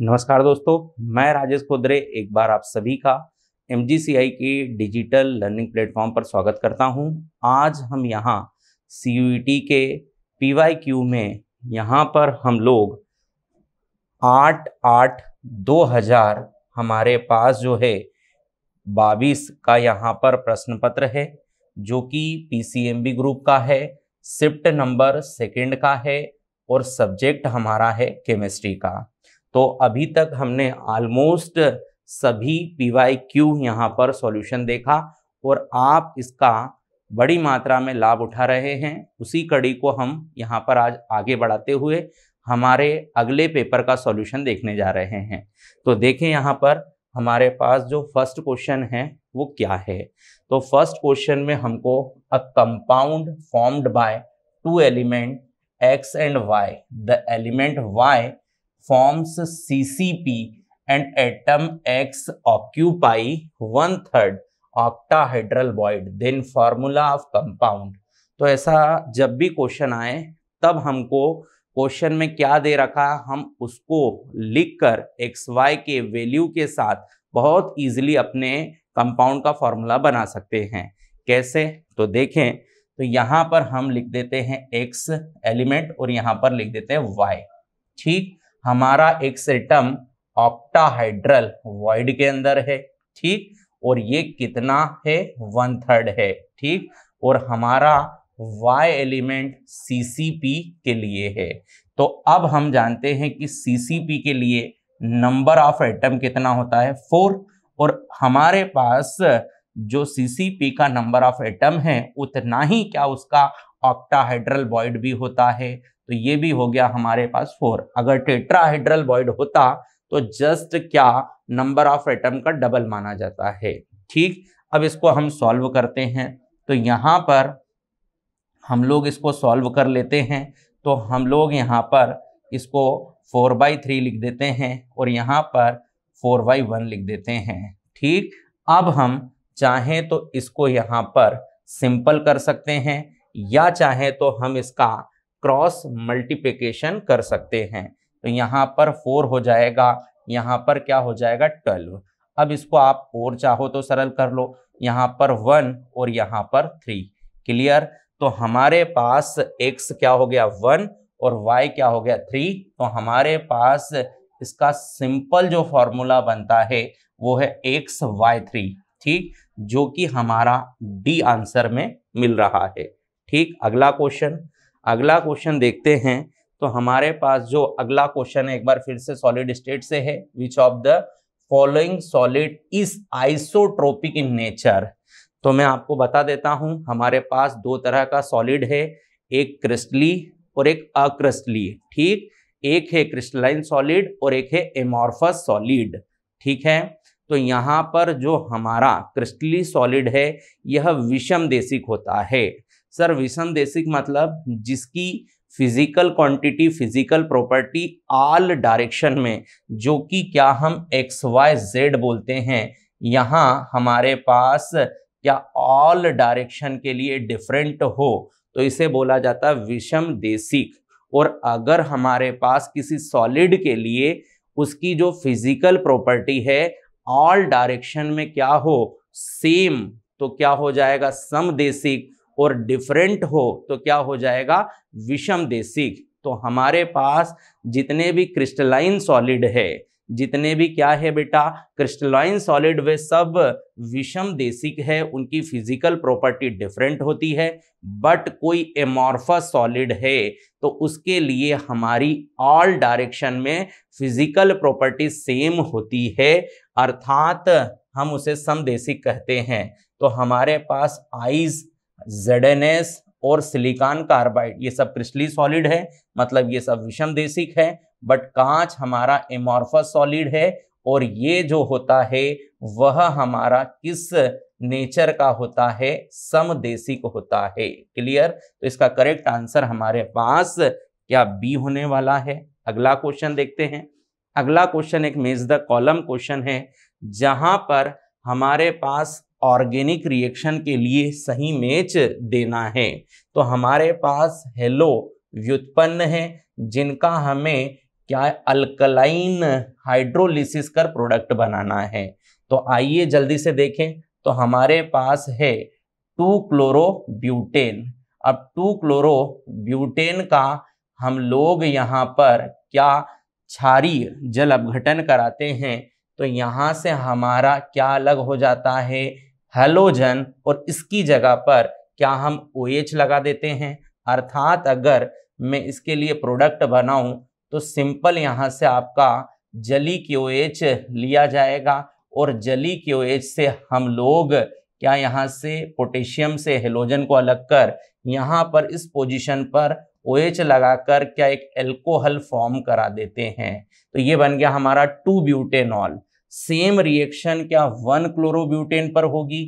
नमस्कार दोस्तों मैं राजेश कोदरे एक बार आप सभी का एम के डिजिटल लर्निंग प्लेटफॉर्म पर स्वागत करता हूं आज हम यहां सी e के पी में यहां पर हम लोग आठ आठ दो हज़ार हमारे पास जो है बाईस का यहां पर प्रश्न पत्र है जो कि पी ग्रुप का है शिफ्ट नंबर सेकंड का है और सब्जेक्ट हमारा है केमिस्ट्री का तो अभी तक हमने ऑलमोस्ट सभी पी वाई क्यू यहाँ पर सॉल्यूशन देखा और आप इसका बड़ी मात्रा में लाभ उठा रहे हैं उसी कड़ी को हम यहाँ पर आज आगे बढ़ाते हुए हमारे अगले पेपर का सॉल्यूशन देखने जा रहे हैं तो देखें यहाँ पर हमारे पास जो फर्स्ट क्वेश्चन है वो क्या है तो फर्स्ट क्वेश्चन में हमको a compound formed by two element X and Y the element Y forms CCP and atom X occupy one third octahedral void then formula of compound तो ऐसा जब भी क्वेश्चन आए तब हमको क्वेश्चन में क्या दे रखा हम उसको लिखकर एक्स वाई के वैल्यू के साथ बहुत इजीली अपने कंपाउंड का फॉर्मूला बना सकते हैं कैसे तो देखें तो यहाँ पर हम लिख देते हैं एक्स एलिमेंट और यहाँ पर लिख देते हैं वाई ठीक हमारा एक सेटम ऑप्टाहाइड्रल वॉइड के अंदर है ठीक और ये कितना है वन थर्ड है ठीक और हमारा वाई एलिमेंट सी के लिए है तो अब हम जानते हैं कि सी के लिए नंबर ऑफ एटम कितना होता है फोर और हमारे पास जो सी का नंबर ऑफ एटम है उतना ही क्या उसका ऑक्टाहाइड्रल बॉइड भी होता है तो ये भी हो गया हमारे पास फोर अगर टेट्राहाइड्रल बॉइड होता तो जस्ट क्या नंबर ऑफ एटम का डबल माना जाता है ठीक अब इसको हम सॉल्व करते हैं तो यहाँ पर हम लोग इसको सॉल्व कर लेते हैं तो हम लोग यहाँ पर इसको फोर बाई थ्री लिख देते हैं और यहाँ पर फोर बाई वन लिख देते हैं ठीक अब हम चाहें तो इसको यहाँ पर सिंपल कर सकते हैं या चाहे तो हम इसका क्रॉस मल्टीप्लिकेशन कर सकते हैं तो यहाँ पर फोर हो जाएगा यहाँ पर क्या हो जाएगा ट्वेल्व अब इसको आप और चाहो तो सरल कर लो यहाँ पर वन और यहाँ पर थ्री क्लियर तो हमारे पास एक्स क्या हो गया वन और वाई क्या हो गया थ्री तो हमारे पास इसका सिंपल जो फॉर्मूला बनता है वो है एक्स वाई थ्री ठीक जो कि हमारा डी आंसर में मिल रहा है ठीक अगला क्वेश्चन अगला क्वेश्चन देखते हैं तो हमारे पास जो अगला क्वेश्चन है एक बार फिर से सॉलिड स्टेट से है which of the following solid is isotropic in nature तो मैं आपको बता देता हूं हमारे पास दो तरह का सॉलिड है एक क्रिस्टली और एक अक्रिस्टली ठीक एक है क्रिस्टलाइन सॉलिड और एक है एमॉर्फस सॉलिड ठीक है तो यहाँ पर जो हमारा क्रिस्टली सॉलिड है यह विषम देशिक होता है सर विषम देशिक मतलब जिसकी physical quantity physical property all direction में जो कि क्या हम एक्स वाई जेड बोलते हैं यहाँ हमारे पास क्या ऑल डायरेक्शन के लिए डिफरेंट हो तो इसे बोला जाता है विषम देशिक और अगर हमारे पास किसी सॉलिड के लिए उसकी जो फिजिकल प्रॉपर्टी है ऑल डायरेक्शन में क्या हो सेम तो क्या हो जाएगा समदेशिक और डिफरेंट हो तो क्या हो जाएगा विषम देशिक तो हमारे पास जितने भी क्रिस्टलाइन सॉलिड है जितने भी क्या है बेटा क्रिस्टलाइन सॉलिड वे सब विषम देशिक है उनकी फिजिकल प्रॉपर्टी डिफरेंट होती है बट कोई एमॉर्फस सॉलिड है तो उसके लिए हमारी ऑल डायरेक्शन में फिजिकल प्रॉपर्टी सेम होती है अर्थात हम उसे समदेशिक कहते हैं तो हमारे पास आइज जेड एन एस और सिलिकॉन कार्बाइड ये सब क्रिस्टली सॉलिड है मतलब ये सब विषम देशिक है बट कांच हमारा एमॉर्फस सॉलिड है और ये जो होता है वह हमारा किस नेचर का होता है समदेशिक होता है क्लियर तो इसका करेक्ट आंसर हमारे पास क्या बी होने वाला है अगला क्वेश्चन देखते हैं अगला क्वेश्चन एक मेज द कॉलम क्वेश्चन है जहां पर हमारे पास ऑर्गेनिक रिएक्शन के लिए सही मैच देना है तो हमारे पास हेलो व्युत्पन्न है जिनका हमें क्या अल्कलाइन हाइड्रोलिसिस कर प्रोडक्ट बनाना है तो आइए जल्दी से देखें तो हमारे पास है टू क्लोरो ब्यूटेन अब टू क्लोरो ब्यूटेन का हम लोग यहाँ पर क्या क्षारीय जल अपघटन कराते हैं तो यहाँ से हमारा क्या अलग हो जाता है हेलोजन और इसकी जगह पर क्या हम ओ OH लगा देते हैं अर्थात अगर मैं इसके लिए प्रोडक्ट बनाऊं तो सिंपल यहाँ से आपका जली की ओ OH लिया जाएगा और जली की ओ OH से हम लोग क्या यहाँ से पोटेशियम से हेलोजन को अलग कर यहाँ पर इस पोजीशन पर ओ OH लगाकर क्या एक एल्कोहल फॉर्म करा देते हैं तो ये बन गया हमारा टू ब्यूटेनॉल सेम रिएक्शन क्या वन क्लोरोब्यूटेन पर होगी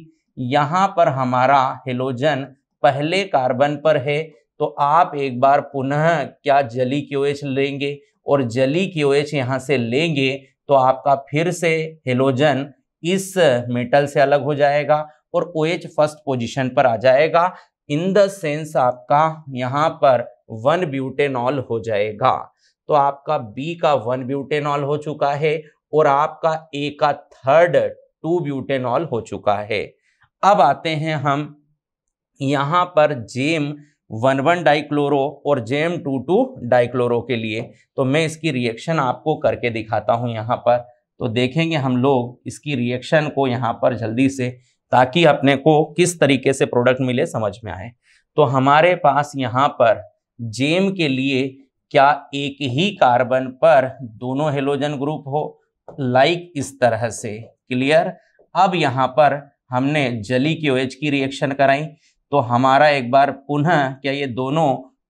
यहाँ पर हमारा हेलोजन पहले कार्बन पर है तो आप एक बार पुनः क्या जली की ओएच लेंगे और जली क्यू एच यहाँ से लेंगे तो आपका फिर से हेलोजन इस मेटल से अलग हो जाएगा और ओएच फर्स्ट पोजिशन पर आ जाएगा इन द सेंस आपका यहाँ पर वन ब्यूटेनॉल हो जाएगा तो आपका बी का वन ब्यूटेनॉल हो चुका है और आपका ए का थर्ड टू ब्यूटेनॉल हो चुका है अब आते हैं हम यहां पर जेम वन वन डाइक्लोरो और जेम टू टू डाइक्लोरो के लिए तो मैं इसकी रिएक्शन आपको करके दिखाता हूं यहां पर तो देखेंगे हम लोग इसकी रिएक्शन को यहां पर जल्दी से ताकि अपने को किस तरीके से प्रोडक्ट मिले समझ में आए तो हमारे पास यहां पर जेम के लिए क्या एक ही कार्बन पर दोनों हेलोजन ग्रुप हो लाइक like इस तरह से क्लियर अब यहाँ पर हमने जली की ओएच की रिएक्शन कराई तो हमारा एक बार पुनः क्या ये दोनों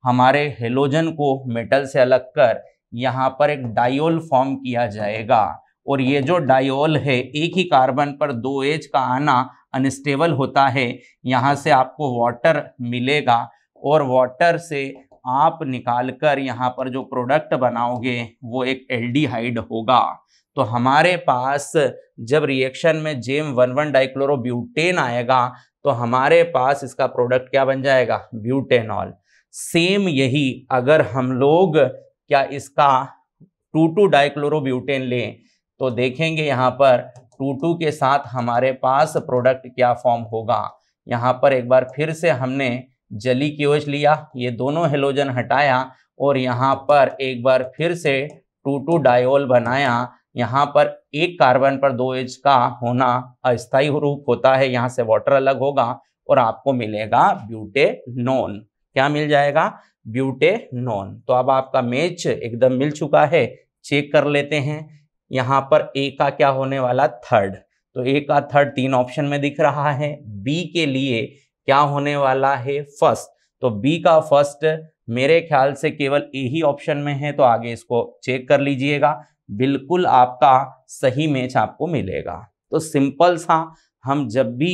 हमारे हेलोजन को मेटल से अलग कर यहाँ पर एक डायोल फॉर्म किया जाएगा और ये जो डायोल है एक ही कार्बन पर दो एज का आना अनस्टेबल होता है यहाँ से आपको वाटर मिलेगा और वाटर से आप निकाल कर यहाँ पर जो प्रोडक्ट बनाओगे वो एक एल्डिहाइड होगा तो हमारे पास जब रिएक्शन में जेम वन वन डाइक्लोरोब्यूटेन आएगा तो हमारे पास इसका प्रोडक्ट क्या बन जाएगा ब्यूटेनॉल सेम यही अगर हम लोग क्या इसका टू टू डाइक्लोरोब्यूटेन लें तो देखेंगे यहाँ पर टू टू के साथ हमारे पास प्रोडक्ट क्या फॉर्म होगा यहाँ पर एक बार फिर से हमने जली की ओज लिया ये दोनों हेलोजन हटाया और यहाँ पर एक बार फिर से टू टू डायोल बनाया यहाँ पर एक कार्बन पर दो एज का होना अस्थायी रूप होता है यहाँ से वाटर अलग होगा और आपको मिलेगा ब्यूटे नॉन क्या मिल जाएगा ब्यूटे नॉन तो अब आपका मैच एकदम मिल चुका है चेक कर लेते हैं यहाँ पर ए का क्या होने वाला थर्ड तो ए का थर्ड तीन ऑप्शन में दिख रहा है बी के लिए क्या होने वाला है फर्स्ट तो बी का फर्स्ट मेरे ख्याल से केवल ए ही ऑप्शन में है तो आगे इसको चेक कर लीजिएगा बिल्कुल आपका सही मैच आपको मिलेगा तो सिंपल सा हम जब भी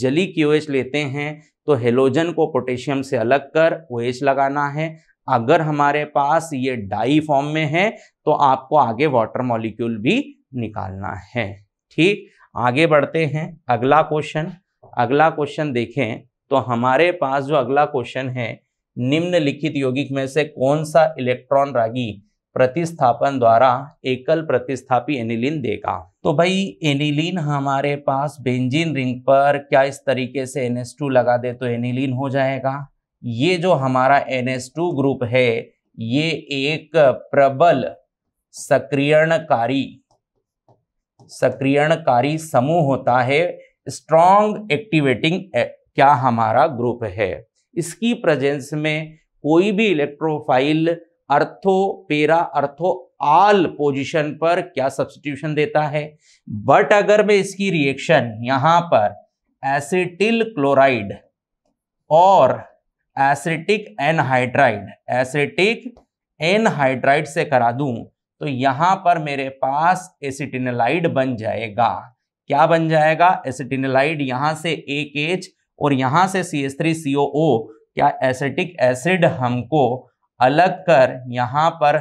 जली की ओएच लेते हैं तो हेलोजन को पोटेशियम से अलग कर ओएच लगाना है अगर हमारे पास ये डाई फॉर्म में है तो आपको आगे वाटर मॉलिक्यूल भी निकालना है ठीक आगे बढ़ते हैं अगला क्वेश्चन अगला क्वेश्चन देखें तो हमारे पास जो अगला क्वेश्चन है निम्नलिखित यौगिक में से कौन सा इलेक्ट्रॉन रागी प्रतिस्थापन द्वारा एकल प्रतिस्थापी एनिलीन देगा तो भाई एनिलीन हमारे पास बेंजीन रिंग पर क्या इस तरीके से एन लगा दे तो एनिलीन हो जाएगा ये जो हमारा एन ग्रुप है ये एक प्रबल सक्रियणकारी सक्रियणकारी समूह होता है स्ट्रॉन्ग एक्टिवेटिंग क्या हमारा ग्रुप है इसकी प्रेजेंस में कोई भी इलेक्ट्रोफाइल अर्थो पेरा अर्थो आल पोजीशन पर क्या सब्सटीट्यूशन देता है बट अगर मैं इसकी रिएक्शन यहां पर एसिटिल क्लोराइड और एसिटिक एनहाइड्राइड एसिटिक एनहाइड्राइड से करा दूं तो यहां पर मेरे पास एसिटिनलाइड बन जाएगा क्या बन जाएगा एसिटिनलाइड यहां से एक एच और यहां से C S three CO O क्या एसिटिक एसिड हमको अलग कर यहाँ पर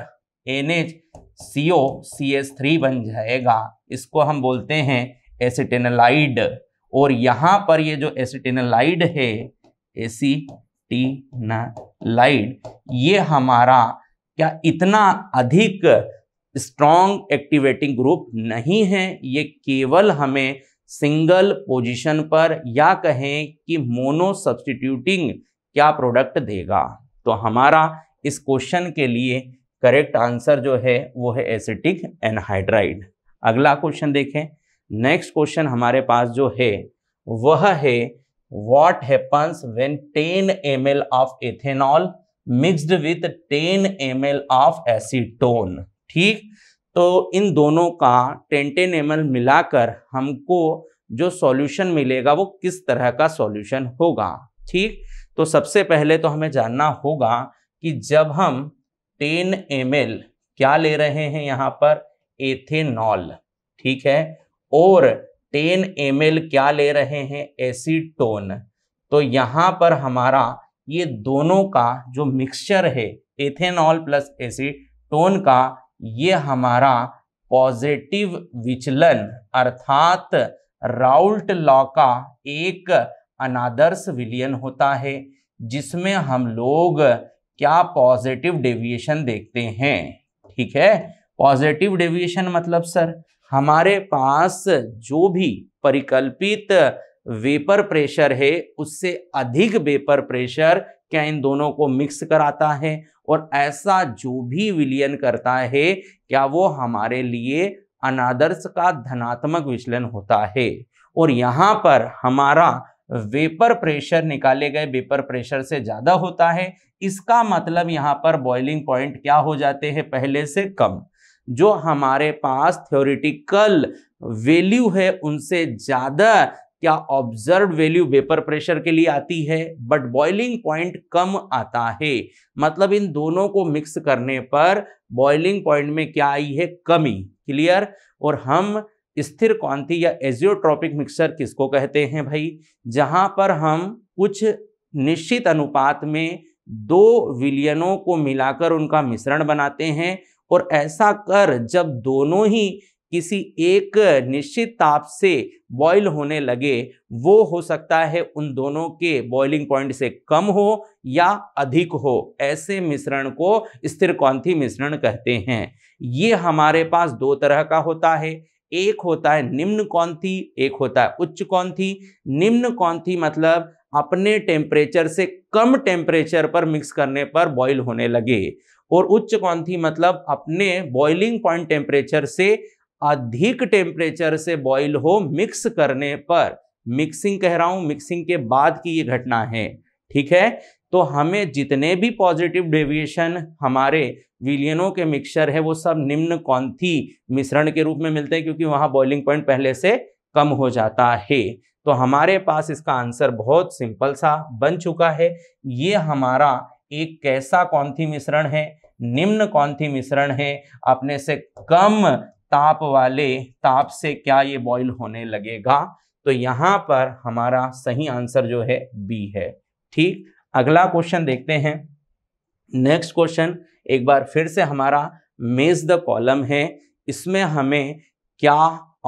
N H C O C S three बन जाएगा इसको हम बोलते हैं एसिटेनलाइड और यहाँ पर ये जो एसिटेनलाइड है एसीटीनालाइड e, ये हमारा क्या इतना अधिक स्ट्रॉन्ग एक्टिवेटिंग ग्रुप नहीं है ये केवल हमें सिंगल पोजीशन पर या कहें कि मोनो सब्सटीट्यूटिंग क्या प्रोडक्ट देगा तो हमारा इस क्वेश्चन के लिए करेक्ट आंसर जो है वो है एसिटिक एनहाइड्राइड अगला क्वेश्चन देखें नेक्स्ट क्वेश्चन हमारे पास जो है वह है what happens when ten M L of ethanol mixed with ten M L of acetone ठीक तो इन दोनों का टेन टेन एम एल मिलाकर हमको जो सॉल्यूशन मिलेगा वो किस तरह का सॉल्यूशन होगा ठीक तो सबसे पहले तो हमें जानना होगा कि जब हम 10 एम क्या ले रहे हैं यहाँ पर एथेनॉल ठीक है और 10 एम क्या ले रहे हैं एसीटोन तो यहाँ पर हमारा ये दोनों का जो मिक्सचर है एथेनॉल प्लस एसीटोन का ये हमारा पॉजिटिव विचलन अर्थात राउल्ट लॉ का एक अनादर्श विलियन होता है जिसमें हम लोग क्या पॉजिटिव डेविएशन देखते हैं ठीक है पॉजिटिव डेविएशन मतलब सर हमारे पास जो भी परिकल्पित वेपर प्रेशर है उससे अधिक वेपर प्रेशर क्या इन दोनों को मिक्स कराता है और ऐसा जो भी विलयन करता है क्या वो हमारे लिए अनादर्श का धनात्मक विचलन होता है और यहाँ पर हमारा वेपर प्रेशर निकाले गए वेपर प्रेशर से ज़्यादा होता है इसका मतलब यहाँ पर बॉइलिंग पॉइंट क्या हो जाते हैं पहले से कम जो हमारे पास थ्योरिटिकल वैल्यू है उनसे ज़्यादा क्या ऑब्जर्व वैल्यू वेपर प्रेशर के लिए आती है बट बॉइलिंग पॉइंट कम आता है मतलब इन दोनों को मिक्स करने पर बॉइलिंग पॉइंट में क्या आई है कमी क्लियर और हम स्थिर क्वांति या एजियोट्रॉपिक मिक्सर किसको कहते हैं भाई जहां पर हम कुछ निश्चित अनुपात में दो विलियनों को मिलाकर उनका मिश्रण बनाते हैं और ऐसा कर जब दोनों ही किसी एक निश्चित ताप से बॉईल होने लगे वो हो सकता है उन दोनों के बॉइलिंग पॉइंट से कम हो या अधिक हो ऐसे मिश्रण को स्थिर क्वांथी मिश्रण कहते हैं ये हमारे पास दो तरह का होता है एक होता है निम्न कौन थी एक होता है उच्च कौन थी निम्न कौन थी मतलब अपने टेम्परेचर से कम टेम्परेचर पर मिक्स करने पर बॉईल होने लगे और उच्च कौन थी मतलब अपने बॉइलिंग पॉइंट टेम्परेचर से अधिक टेम्परेचर से बॉईल हो मिक्स करने पर मिक्सिंग कह रहा हूं मिक्सिंग के बाद की ये घटना है ठीक है तो हमें जितने भी पॉजिटिव डेविएशन हमारे विलियनों के मिक्सचर है वो सब निम्न कौंथी मिश्रण के रूप में मिलते हैं क्योंकि वहाँ बॉइलिंग पॉइंट पहले से कम हो जाता है तो हमारे पास इसका आंसर बहुत सिंपल सा बन चुका है ये हमारा एक कैसा कौंथी मिश्रण है निम्न कौंथी मिश्रण है अपने से कम ताप वाले ताप से क्या ये बॉइल होने लगेगा तो यहाँ पर हमारा सही आंसर जो है बी है ठीक अगला क्वेश्चन देखते हैं नेक्स्ट क्वेश्चन एक बार फिर से हमारा मेज द कॉलम है इसमें हमें क्या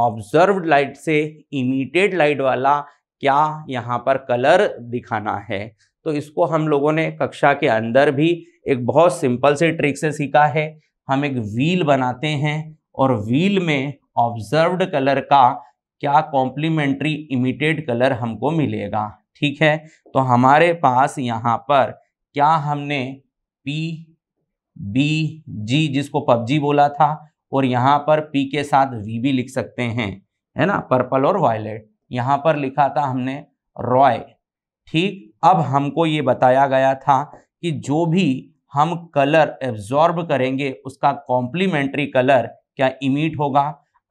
ऑब्जर्व लाइट से इमिटेड लाइट वाला क्या यहाँ पर कलर दिखाना है तो इसको हम लोगों ने कक्षा के अंदर भी एक बहुत सिंपल से ट्रिक से सीखा है हम एक व्हील बनाते हैं और व्हील में ऑब्जर्व्ड कलर का क्या कॉम्प्लीमेंट्री इमिटेड कलर हमको मिलेगा ठीक है तो हमारे पास यहाँ पर क्या हमने पी बी जी जिसको पबजी बोला था और यहाँ पर पी के साथ वी भी लिख सकते हैं है ना पर्पल और वायलेट यहाँ पर लिखा था हमने रॉय ठीक अब हमको ये बताया गया था कि जो भी हम कलर एब्जॉर्ब करेंगे उसका कॉम्प्लीमेंट्री कलर क्या इमिट होगा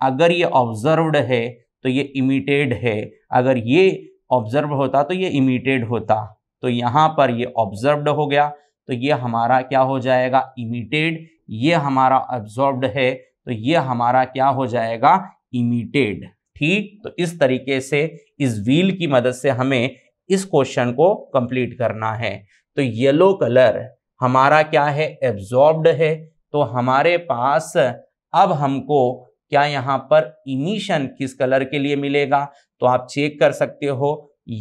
अगर ये ऑब्जर्व्ड है तो ये इमिटेड है अगर ये ऑब्जर्व होता तो ये इमिटेड होता तो यहाँ पर ये ऑब्जर्व्ड हो गया तो ये हमारा क्या हो जाएगा इमिटेड ये हमारा ऑब्जॉर्ब्ड है तो ये हमारा क्या हो जाएगा इमिटेड ठीक तो इस तरीके से इस व्हील की मदद से हमें इस क्वेश्चन को कंप्लीट करना है तो येलो कलर हमारा क्या है एब्जॉर्ब्ड है तो हमारे पास अब हमको क्या यहाँ पर इमिशन किस कलर के लिए मिलेगा तो आप चेक कर सकते हो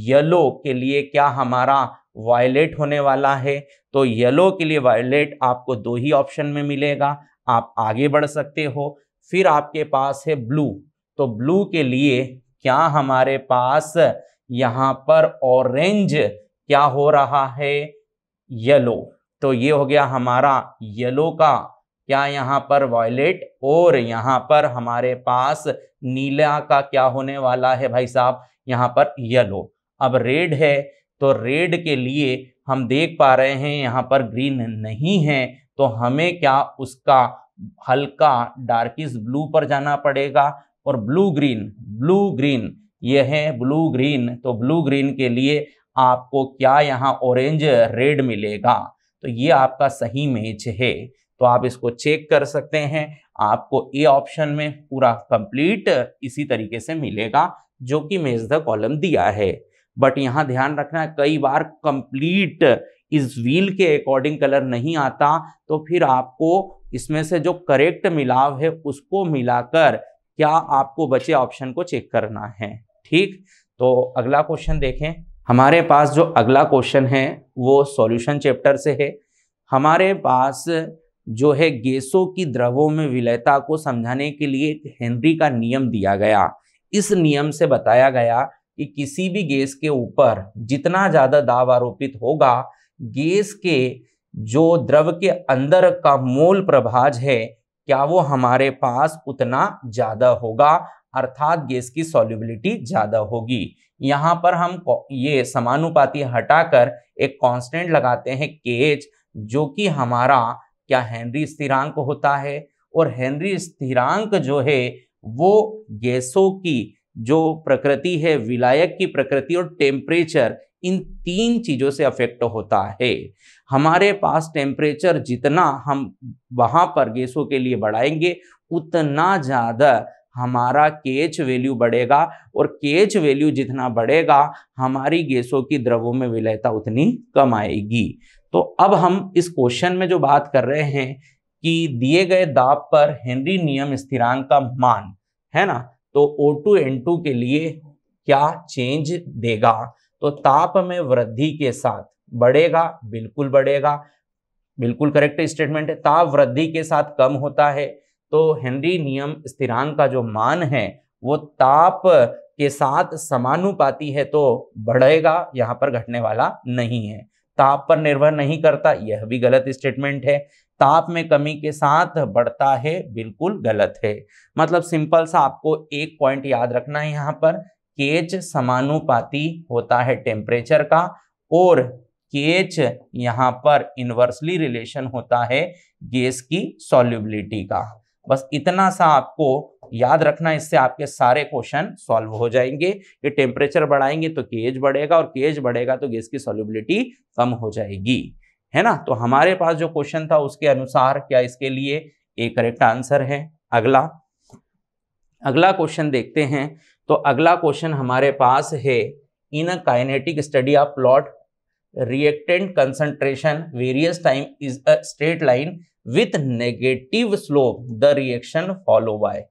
येलो के लिए क्या हमारा वायलेट होने वाला है तो येलो के लिए वायलेट आपको दो ही ऑप्शन में मिलेगा आप आगे बढ़ सकते हो फिर आपके पास है ब्लू तो ब्लू के लिए क्या हमारे पास यहाँ पर ऑरेंज क्या हो रहा है येलो तो ये हो गया हमारा येलो का क्या यहाँ पर वॉयलेट और यहाँ पर हमारे पास नीला का क्या होने वाला है भाई साहब यहाँ पर येलो अब रेड है तो रेड के लिए हम देख पा रहे हैं यहाँ पर ग्रीन नहीं है तो हमें क्या उसका हल्का डार्किस ब्लू पर जाना पड़ेगा और ब्लू ग्रीन ब्लू ग्रीन यह है ब्लू ग्रीन तो ब्लू ग्रीन के लिए आपको क्या यहाँ ऑरेंज रेड मिलेगा तो ये आपका सही मैच है तो आप इसको चेक कर सकते हैं आपको ए ऑप्शन में पूरा कंप्लीट इसी तरीके से मिलेगा जो कि मेज द कॉलम दिया है बट यहाँ ध्यान रखना कई बार कंप्लीट इस व्हील के अकॉर्डिंग कलर नहीं आता तो फिर आपको इसमें से जो करेक्ट मिलाव है उसको मिलाकर क्या आपको बचे ऑप्शन को चेक करना है ठीक तो अगला क्वेश्चन देखें हमारे पास जो अगला क्वेश्चन है वो सॉल्यूशन चैप्टर से है हमारे पास जो है गैसों की द्रवों में विलयता को समझाने के लिए हेनरी का नियम दिया गया इस नियम से बताया गया कि किसी भी गैस के ऊपर जितना ज़्यादा दाब आरोपित होगा गैस के जो द्रव के अंदर का मूल प्रभाज है क्या वो हमारे पास उतना ज़्यादा होगा अर्थात गैस की सॉल्युबिलिटी ज़्यादा होगी यहाँ पर हम ये समानुपाती हटाकर एक कांस्टेंट लगाते हैं केच जो कि हमारा क्या हेनरी स्थिरांक होता है और हेनरी स्थिरांक जो है वो गैसों की जो प्रकृति है विलायक की प्रकृति और टेम्परेचर इन तीन चीज़ों से अफेक्ट होता है हमारे पास टेम्परेचर जितना हम वहाँ पर गैसों के लिए बढ़ाएंगे उतना ज़्यादा हमारा केच वैल्यू बढ़ेगा और केच वैल्यू जितना बढ़ेगा हमारी गैसों की द्रवों में विलयता उतनी कम आएगी तो अब हम इस क्वेश्चन में जो बात कर रहे हैं कि दिए गए दाब पर हेनरी नियम स्थिरांक का मान है ना तो O2 N2 के लिए क्या चेंज देगा तो ताप में वृद्धि के साथ बढ़ेगा बिल्कुल बढ़ेगा बिल्कुल करेक्ट स्टेटमेंट है ताप वृद्धि के साथ कम होता है तो हेनरी नियम स्थिरांक का जो मान है वो ताप के साथ समानुपाती है तो बढ़ेगा यहाँ पर घटने वाला नहीं है ताप पर निर्भर नहीं करता यह भी गलत स्टेटमेंट है ताप में कमी के साथ बढ़ता है बिल्कुल गलत है मतलब सिंपल सा आपको एक पॉइंट याद रखना है यहाँ पर केच समानुपाती होता है टेम्परेचर का और केच यहाँ पर इन्वर्सली रिलेशन होता है गैस की सॉल्युबिलिटी का बस इतना सा आपको याद रखना इससे आपके सारे क्वेश्चन सॉल्व हो जाएंगे ये टेम्परेचर बढ़ाएंगे तो केज बढ़ेगा और केज बढ़ेगा तो गैस की सॉल्युबिलिटी कम हो जाएगी है ना तो हमारे पास जो क्वेश्चन था उसके अनुसार क्या इसके लिए एक करेक्ट आंसर है अगला अगला क्वेश्चन देखते हैं तो अगला क्वेश्चन हमारे पास है in a kinetic study of plot reactant concentration versus time is a straight line with negative slope the reaction follow by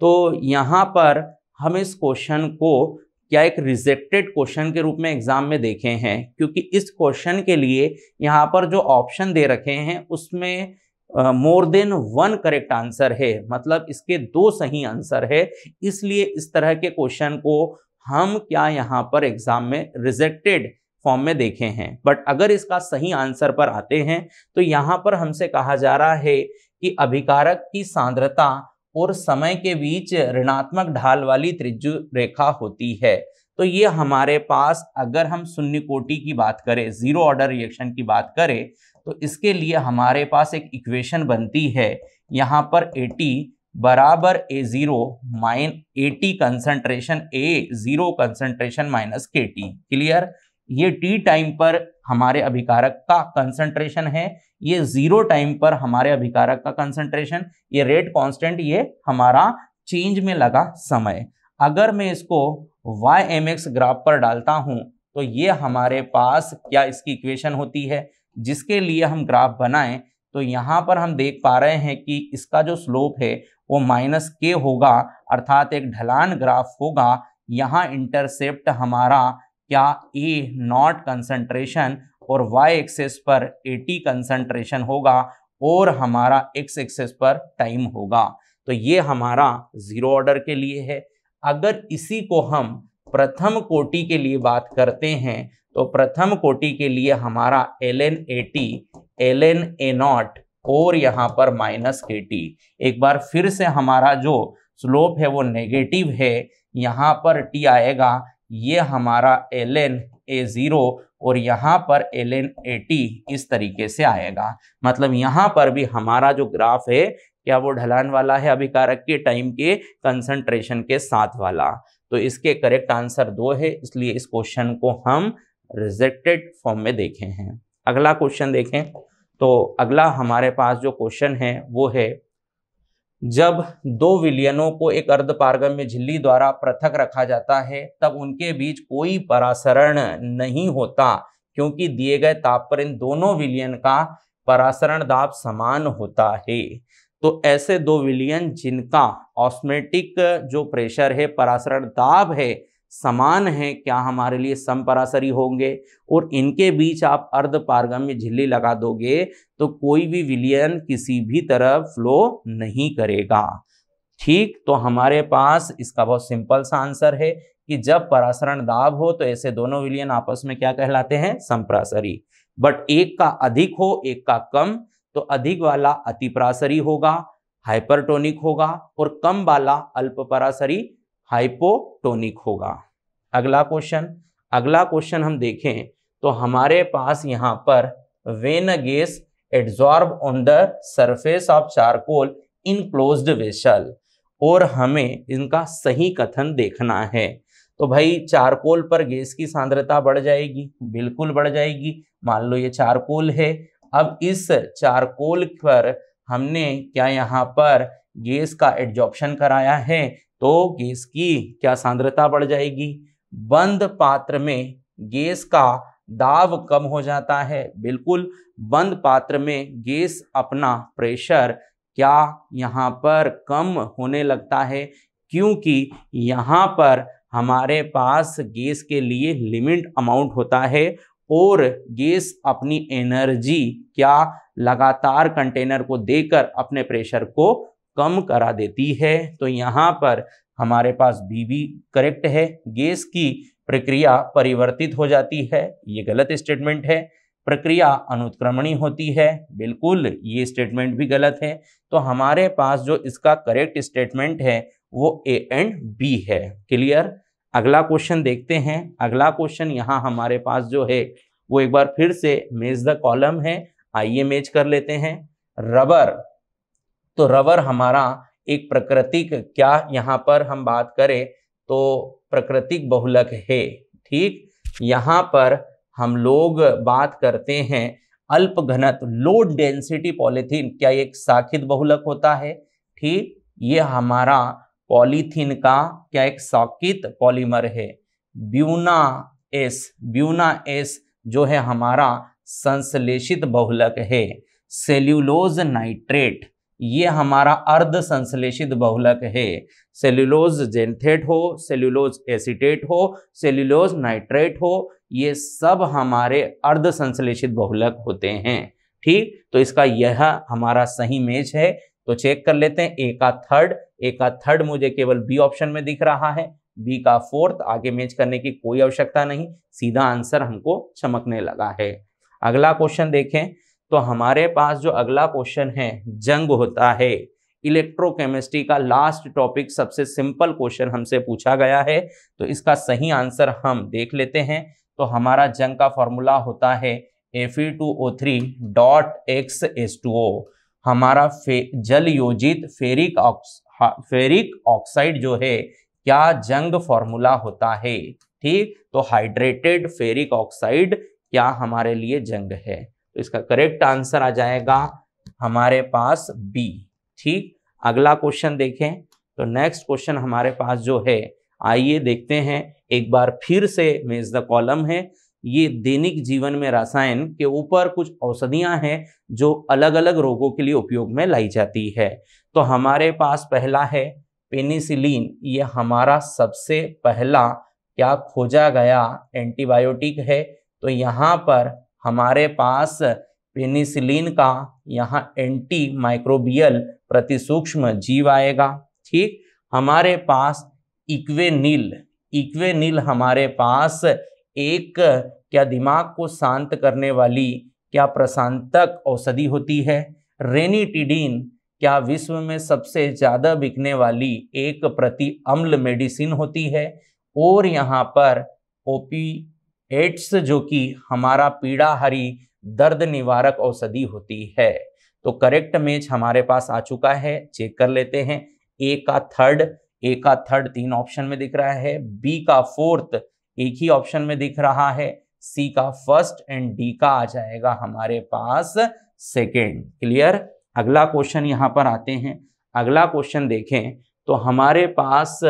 तो यहाँ पर हम इस क्वेश्चन को क्या एक रिजेक्टेड क्वेश्चन के रूप में एग्जाम में देखे हैं क्योंकि इस क्वेश्चन के लिए यहाँ पर जो ऑप्शन दे रखे हैं उसमें more than one correct answer है मतलब इसके दो सही आंसर है इसलिए इस तरह के क्वेश्चन को हम क्या यहाँ पर एग्जाम में रिजेक्टेड फॉर्म में देखे हैं बट अगर इसका सही आंसर पर आते हैं तो यहाँ पर हमसे कहा जा रहा है कि अभिकारक की सांद्रता और समय के बीच ऋणात्मक ढाल वाली त्रिज्यु रेखा होती है तो ये हमारे पास अगर हम शून्य कोटि की बात करें जीरो ऑर्डर रिएक्शन की बात करें तो इसके लिए हमारे पास एक इक्वेशन बनती है यहाँ पर टी बराबर A zero minus at concentration A zero concentration minus K T clear ये टी टाइम पर हमारे अभिकारक का कंसंट्रेशन है ये जीरो टाइम पर हमारे अभिकारक का कंसंट्रेशन ये रेट कांस्टेंट ये हमारा चेंज में लगा समय अगर मैं इसको वाई एम एक्स ग्राफ पर डालता हूँ तो ये हमारे पास क्या इसकी इक्वेशन होती है जिसके लिए हम ग्राफ बनाएं तो यहाँ पर हम देख पा रहे हैं कि इसका जो स्लोप है वो माइनस के होगा अर्थात एक ढलान ग्राफ होगा यहाँ इंटरसेप्ट हमारा क्या ए नॉट कंसंट्रेशन और वाई एक्सेस पर ए टी कंसंट्रेशन होगा और हमारा एक्स एक्सेस पर टाइम होगा तो ये हमारा जीरो ऑर्डर के लिए है अगर इसी को हम प्रथम कोटि के लिए बात करते हैं तो प्रथम कोटि के लिए हमारा L N A T L N A not और यहाँ पर माइनस के टी एक बार फिर से हमारा जो स्लोप है वो नेगेटिव है यहाँ पर टी आएगा ये हमारा एल एन ए ज़ीरो और यहाँ पर एल एन ए टी इस तरीके से आएगा मतलब यहाँ पर भी हमारा जो ग्राफ है क्या वो ढलान वाला है अभिकारक के टाइम के कंसंट्रेशन के साथ वाला तो इसके करेक्ट आंसर दो है इसलिए इस क्वेश्चन को हम रिजेक्टेड फॉर्म में देखे हैं अगला क्वेश्चन देखें तो अगला हमारे पास जो क्वेश्चन है वो है जब दो विलियनों को एक अर्धपारगम्य झिल्ली द्वारा पृथक रखा जाता है तब उनके बीच कोई परासरण नहीं होता क्योंकि दिए गए ताप पर इन दोनों विलियन का परासरण दाब समान होता है तो ऐसे दो विलियन जिनका ऑस्मेटिक जो प्रेशर है परासरण दाब है समान हैं क्या हमारे लिए समपरासरी होंगे और इनके बीच आप अर्ध पारगम्य झिल्ली लगा दोगे तो कोई भी विलियन किसी भी तरह फ्लो नहीं करेगा ठीक तो हमारे पास इसका बहुत सिंपल सा आंसर है कि जब परासरण दाब हो तो ऐसे दोनों विलियन आपस में क्या कहलाते हैं संपरासरी बट एक का अधिक हो एक का कम तो अधिक वाला अतिपरासरी होगा हाइपरटोनिक होगा और कम वाला अल्प परासरी हाइपोटोनिक होगा अगला क्वेश्चन अगला क्वेश्चन हम देखें तो हमारे पास यहाँ पर when gas adsorb on the surface of charcoal in vessel और हमें इनका सही कथन देखना है तो भाई चारकोल पर गैस की सांद्रता बढ़ जाएगी बिल्कुल बढ़ जाएगी मान लो ये चारकोल है अब इस चारकोल पर हमने क्या यहाँ पर गैस का एड्जॉर्प्शन कराया है तो गैस की क्या सांद्रता बढ़ जाएगी बंद पात्र में गैस का दाब कम हो जाता है बिल्कुल बंद पात्र में गैस अपना प्रेशर क्या यहाँ पर कम होने लगता है क्योंकि यहाँ पर हमारे पास गैस के लिए लिमिट अमाउंट होता है और गैस अपनी एनर्जी क्या लगातार कंटेनर को देकर अपने प्रेशर को कम करा देती है तो यहाँ पर हमारे पास बीबी करेक्ट है गैस की प्रक्रिया परिवर्तित हो जाती है ये गलत स्टेटमेंट है प्रक्रिया अनुत्क्रमणी होती है बिल्कुल ये स्टेटमेंट भी गलत है तो हमारे पास जो इसका करेक्ट स्टेटमेंट है वो ए एंड बी है क्लियर अगला क्वेश्चन देखते हैं अगला क्वेश्चन यहाँ हमारे पास जो है वो एक बार फिर से मेज द कॉलम है आइए मेज कर लेते हैं रबर तो रबर हमारा एक प्राकृतिक क्या यहाँ पर हम बात करें तो प्राकृतिक बहुलक है ठीक यहाँ पर हम लोग बात करते हैं अल्प घनत्व लो डेंसिटी पॉलीथीन क्या एक साखित बहुलक होता है ठीक ये हमारा पॉलीथीन का क्या एक शाखित पॉलीमर है ब्यूना एस ब्यूना एस जो है हमारा संश्लेषित बहुलक है सेल्यूलोज नाइट्रेट ये हमारा अर्ध संश्लेषित बहुलक है सेल्युलोज जेंथेट हो सेल्यूलोज एसिटेट हो सेल्यूलोज नाइट्रेट हो ये सब हमारे अर्ध संश्लेषित बहुलक होते हैं ठीक तो इसका यह हमारा सही मेज है तो चेक कर लेते हैं ए का थर्ड ए का थर्ड मुझे केवल बी ऑप्शन में दिख रहा है बी का फोर्थ आगे मैच करने की कोई आवश्यकता नहीं सीधा आंसर हमको चमकने लगा है अगला क्वेश्चन देखें तो हमारे पास जो अगला क्वेश्चन है जंग होता है इलेक्ट्रोकेमिस्ट्री का लास्ट टॉपिक सबसे सिंपल क्वेश्चन हमसे पूछा गया है तो इसका सही आंसर हम देख लेते हैं तो हमारा जंग का फॉर्मूला होता है Fe2O3 dot X S two O हमारा फे, जल योजित फेरिक ऑक्स फेरिक ऑक्साइड जो है क्या जंग फॉर्मूला होता है ठीक तो हाइड्रेटेड फेरिक ऑक्साइड क्या हमारे लिए जंग है इसका करेक्ट आंसर आ जाएगा हमारे पास बी ठीक अगला क्वेश्चन देखें तो नेक्स्ट क्वेश्चन हमारे पास जो है आइए देखते हैं एक बार फिर से मेज द कॉलम है ये दैनिक जीवन में रसायन के ऊपर कुछ औषधियां हैं जो अलग अलग रोगों के लिए उपयोग में लाई जाती है तो हमारे पास पहला है पेनिसिलिन ये हमारा सबसे पहला क्या खोजा गया एंटीबायोटिक है तो यहाँ पर हमारे पास पेनिसिलिन का यहाँ एंटी माइक्रोबियल प्रतिसूक्ष्म जीव आएगा ठीक हमारे पास इक्वेनील इक्वेनील हमारे पास एक क्या दिमाग को शांत करने वाली क्या प्रशांतक औषधि होती है रेनिटिडीन क्या विश्व में सबसे ज़्यादा बिकने वाली एक प्रति अम्ल मेडिसिन होती है और यहाँ पर ओपी एड्स जो कि हमारा पीड़ा हरी दर्द निवारक औषधि होती है तो करेक्ट मैच हमारे पास आ चुका है चेक कर लेते हैं ए का थर्ड ए का थर्ड तीन ऑप्शन में दिख रहा है बी का फोर्थ एक ही ऑप्शन में दिख रहा है सी का फर्स्ट एंड डी का आ जाएगा हमारे पास सेकेंड क्लियर अगला क्वेश्चन यहाँ पर आते हैं अगला क्वेश्चन देखें तो हमारे पास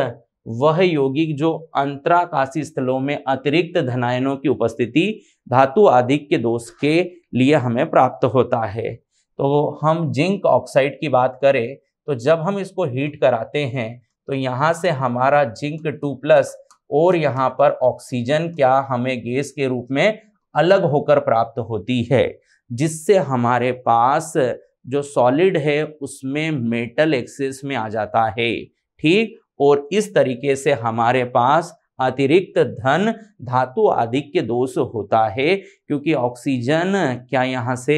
वह योगिक जो अंतराकाशी स्थलों में अतिरिक्त धनायनों की उपस्थिति धातु आदि के दोष के लिए हमें प्राप्त होता है तो हम जिंक ऑक्साइड की बात करें तो जब हम इसको हीट कराते हैं तो यहाँ से हमारा जिंक टू प्लस और यहाँ पर ऑक्सीजन क्या हमें गैस के रूप में अलग होकर प्राप्त होती है जिससे हमारे पास जो सॉलिड है उसमें मेटल एक्सेस में आ जाता है ठीक और इस तरीके से हमारे पास अतिरिक्त धन धातु आदि के दोष होता है क्योंकि ऑक्सीजन क्या यहाँ से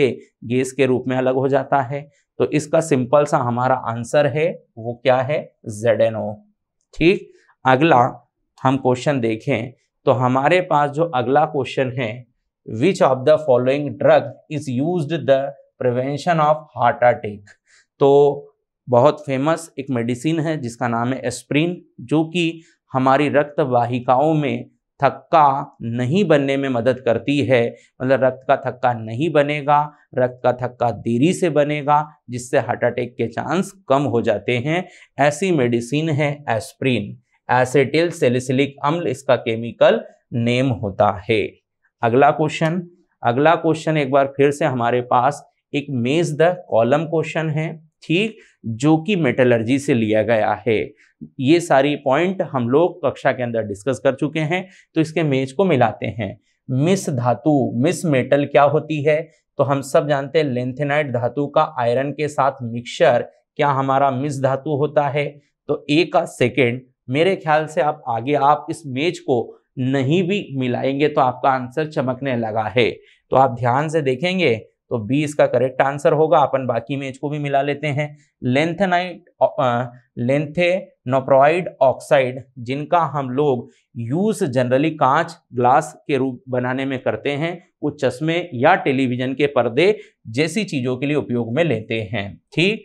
गैस के रूप में अलग हो जाता है तो इसका सिंपल सा हमारा आंसर है वो क्या है जेड ठीक अगला हम क्वेश्चन देखें तो हमारे पास जो अगला क्वेश्चन है which of the following drug is use the prevention of heart attack तो बहुत फेमस एक मेडिसिन है जिसका नाम है एस्प्रिन जो कि हमारी रक्त वाहिकाओं में थक्का नहीं बनने में मदद करती है मतलब रक्त का थक्का नहीं बनेगा रक्त का थक्का देरी से बनेगा जिससे हार्ट अटैक के चांस कम हो जाते हैं ऐसी मेडिसिन है एस्प्रिन एसेटिल सेलिसिलिक अम्ल इसका केमिकल नेम होता है अगला क्वेश्चन अगला क्वेश्चन एक बार फिर से हमारे पास एक मेज द कॉलम क्वेश्चन है ठीक जो कि मेटलर्जी से लिया गया है ये सारी पॉइंट हम लोग कक्षा के अंदर डिस्कस कर चुके हैं तो इसके मेज को मिलाते हैं मिस धातु मिस मेटल क्या होती है तो हम सब जानते हैं लेंथेनाइट धातु का आयरन के साथ मिक्सचर क्या हमारा मिस धातु होता है तो ए का सेकेंड मेरे ख्याल से आप आगे आप इस मेज को नहीं भी मिलाएंगे तो आपका आंसर चमकने लगा है तो आप ध्यान से देखेंगे तो बी इसका करेक्ट आंसर होगा अपन बाकी इमेज को भी मिला लेते हैं लेंथेनाइट लेंथेनोप्रोइड ऑक्साइड जिनका हम लोग यूज जनरली कांच ग्लास के रूप बनाने में करते हैं वो चश्मे या टेलीविजन के पर्दे जैसी चीज़ों के लिए उपयोग में लेते हैं ठीक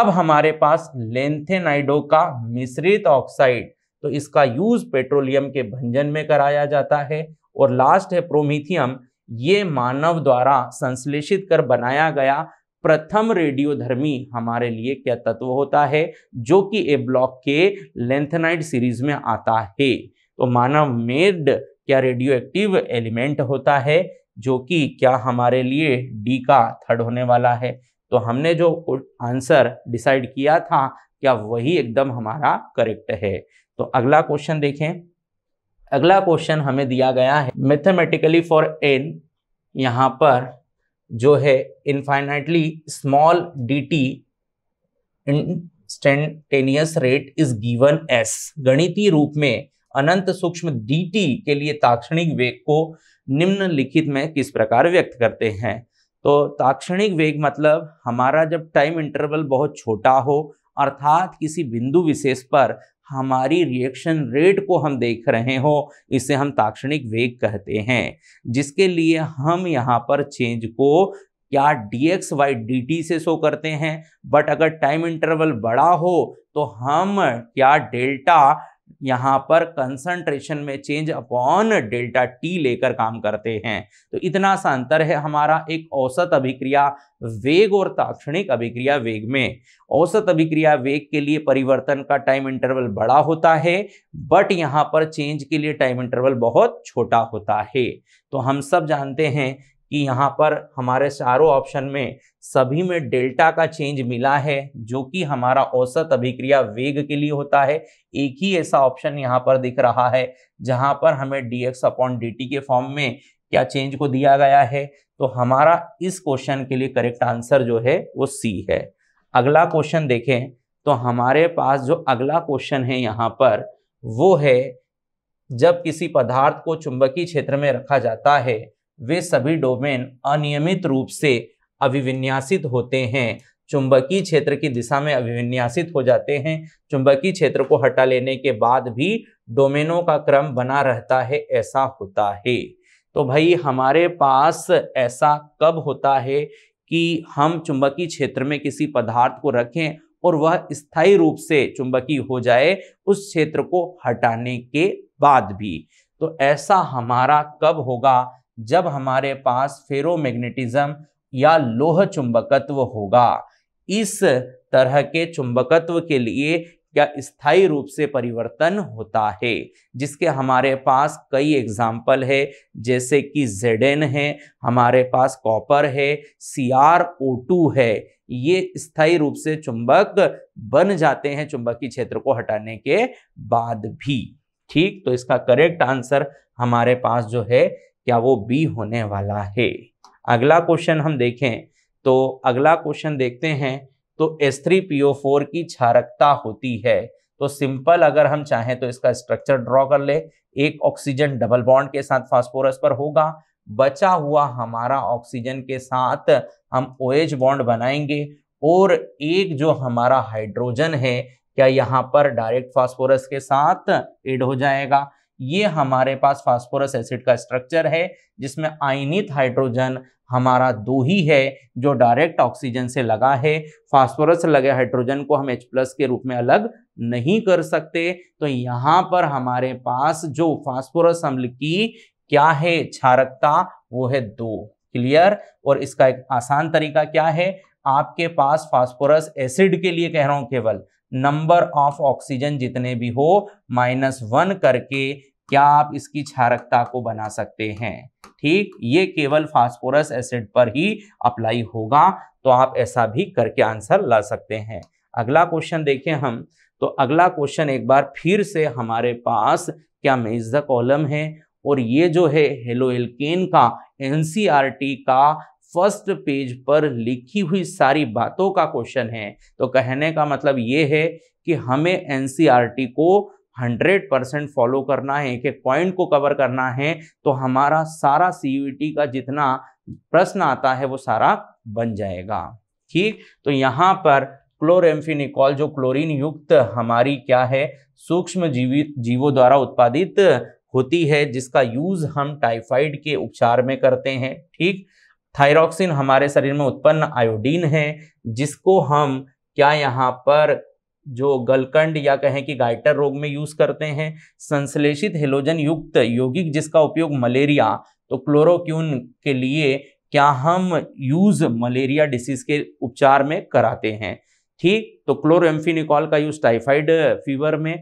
अब हमारे पास लेंथेनाइडो का मिश्रित ऑक्साइड तो इसका यूज पेट्रोलियम के भंजन में कराया जाता है और लास्ट है प्रोमिथियम ये मानव द्वारा संश्लेषित कर बनाया गया प्रथम रेडियोधर्मी हमारे लिए क्या तत्व होता है जो कि ए ब्लॉक के लेंथनाइट सीरीज में आता है तो मानव मेड क्या रेडियो एक्टिव एलिमेंट होता है जो कि क्या हमारे लिए डी का थर्ड होने वाला है तो हमने जो आंसर डिसाइड किया था क्या वही एकदम हमारा करेक्ट है तो अगला क्वेश्चन देखें अगला क्वेश्चन हमें दिया गया है मैथमेटिकली फॉर एन यहाँ पर जो है infinitely small D T instantaneous rate is given as गणितीय रूप में अनंत सूक्ष्म डी टी के लिए ताक्षणिक वेग को निम्नलिखित में किस प्रकार व्यक्त करते हैं तो ताक्षणिक वेग मतलब हमारा जब टाइम इंटरवल बहुत छोटा हो अर्थात किसी बिंदु विशेष पर हमारी रिएक्शन रेट को हम देख रहे हो इसे हम ताक्षणिक वेग कहते हैं जिसके लिए हम यहाँ पर चेंज को क्या D X by D T से शो करते हैं बट अगर टाइम इंटरवल बड़ा हो तो हम क्या डेल्टा यहाँ पर कंसंट्रेशन में चेंज अपॉन डेल्टा टी लेकर काम करते हैं तो इतना सा अंतर है हमारा एक औसत अभिक्रिया वेग और ताक्षणिक अभिक्रिया वेग में औसत अभिक्रिया वेग के लिए परिवर्तन का टाइम इंटरवल बड़ा होता है बट यहाँ पर चेंज के लिए टाइम इंटरवल बहुत छोटा होता है तो हम सब जानते हैं कि यहाँ पर हमारे चारों ऑप्शन में सभी में डेल्टा का चेंज मिला है जो कि हमारा औसत अभिक्रिया वेग के लिए होता है एक ही ऐसा ऑप्शन यहाँ पर दिख रहा है जहाँ पर हमें D X upon D T के फॉर्म में क्या चेंज को दिया गया है तो हमारा इस क्वेश्चन के लिए करेक्ट आंसर जो है वो सी है अगला क्वेश्चन देखें तो हमारे पास जो अगला क्वेश्चन है यहाँ पर वो है जब किसी पदार्थ को चुंबकीय क्षेत्र में रखा जाता है वे सभी डोमेन अनियमित रूप से अभिविन्यासित होते हैं चुंबकीय क्षेत्र की दिशा में अभिविन्यासित हो जाते हैं चुंबकीय क्षेत्र को हटा लेने के बाद भी डोमेनों का क्रम बना रहता है ऐसा होता है तो भाई हमारे पास ऐसा कब होता है कि हम चुंबकीय क्षेत्र में किसी पदार्थ को रखें और वह स्थायी रूप से चुंबकीय हो जाए उस क्षेत्र को हटाने के बाद भी तो ऐसा हमारा कब होगा जब हमारे पास फेरोमैग्नेटिज्म या लोह चुंबकत्व होगा इस तरह के चुंबकत्व के लिए क्या स्थायी रूप से परिवर्तन होता है जिसके हमारे पास कई एग्जाम्पल है जैसे कि जेडेन है हमारे पास कॉपर है सी आर ओ टू है ये स्थायी रूप से चुंबक बन जाते हैं चुंबकीय क्षेत्र को हटाने के बाद भी ठीक तो इसका करेक्ट आंसर हमारे पास जो है क्या वो बी होने वाला है अगला क्वेश्चन हम देखें तो अगला क्वेश्चन देखते हैं तो S three P O four की क्षारकता होती है तो सिंपल अगर हम चाहें तो इसका स्ट्रक्चर ड्रॉ कर ले एक ऑक्सीजन डबल बॉन्ड के साथ फास्फोरस पर होगा बचा हुआ हमारा ऑक्सीजन के साथ हम ओ एच बॉन्ड बनाएंगे और एक जो हमारा हाइड्रोजन है क्या यहाँ पर डायरेक्ट फास्फोरस के साथ एड हो जाएगा ये हमारे पास फास्फोरस एसिड का स्ट्रक्चर है जिसमें आयनित हाइड्रोजन हमारा दो ही है जो डायरेक्ट ऑक्सीजन से लगा है फास्फोरस से लगे हाइड्रोजन को हम H प्लस के रूप में अलग नहीं कर सकते तो यहाँ पर हमारे पास जो फास्फोरस अम्ल की क्या है क्षारकता वो है दो क्लियर और इसका एक आसान तरीका क्या है आपके पास फास्फोरस एसिड के लिए कह रहा हूं केवल नंबर ऑफ ऑक्सीजन जितने भी हो माइनस वन करके क्या आप इसकी क्षारकता को बना सकते हैं ठीक ये केवल फास्फोरस एसिड पर ही अप्लाई होगा तो आप ऐसा भी करके आंसर ला सकते हैं अगला क्वेश्चन देखें हम तो अगला क्वेश्चन एक बार फिर से हमारे पास क्या मेज द कॉलम है और ये जो है हेलो एल्केन का एनसीआरटी का फर्स्ट पेज पर लिखी हुई सारी बातों का क्वेश्चन है तो कहने का मतलब ये है कि हमें एन e को 100 परसेंट फॉलो करना है एक एक पॉइंट को कवर करना है तो हमारा सारा सी e का जितना प्रश्न आता है वो सारा बन जाएगा ठीक तो यहाँ पर क्लोरेम्फिनिकॉल जो क्लोरीन युक्त हमारी क्या है सूक्ष्म जीवित जीवों द्वारा उत्पादित होती है जिसका यूज हम टाइफाइड के उपचार में करते हैं ठीक थाइरोक्सिन हमारे शरीर में उत्पन्न आयोडीन है जिसको हम क्या यहाँ पर जो गलकंड या कहें कि गाइटर रोग में यूज करते हैं संश्लेषित हेलोजन युक्त यौगिक जिसका उपयोग मलेरिया तो क्लोरोक्यून के लिए क्या हम यूज मलेरिया डिसीज के उपचार में कराते हैं ठीक तो क्लोरोम्फिनिकॉल का यूज टाइफाइड फीवर में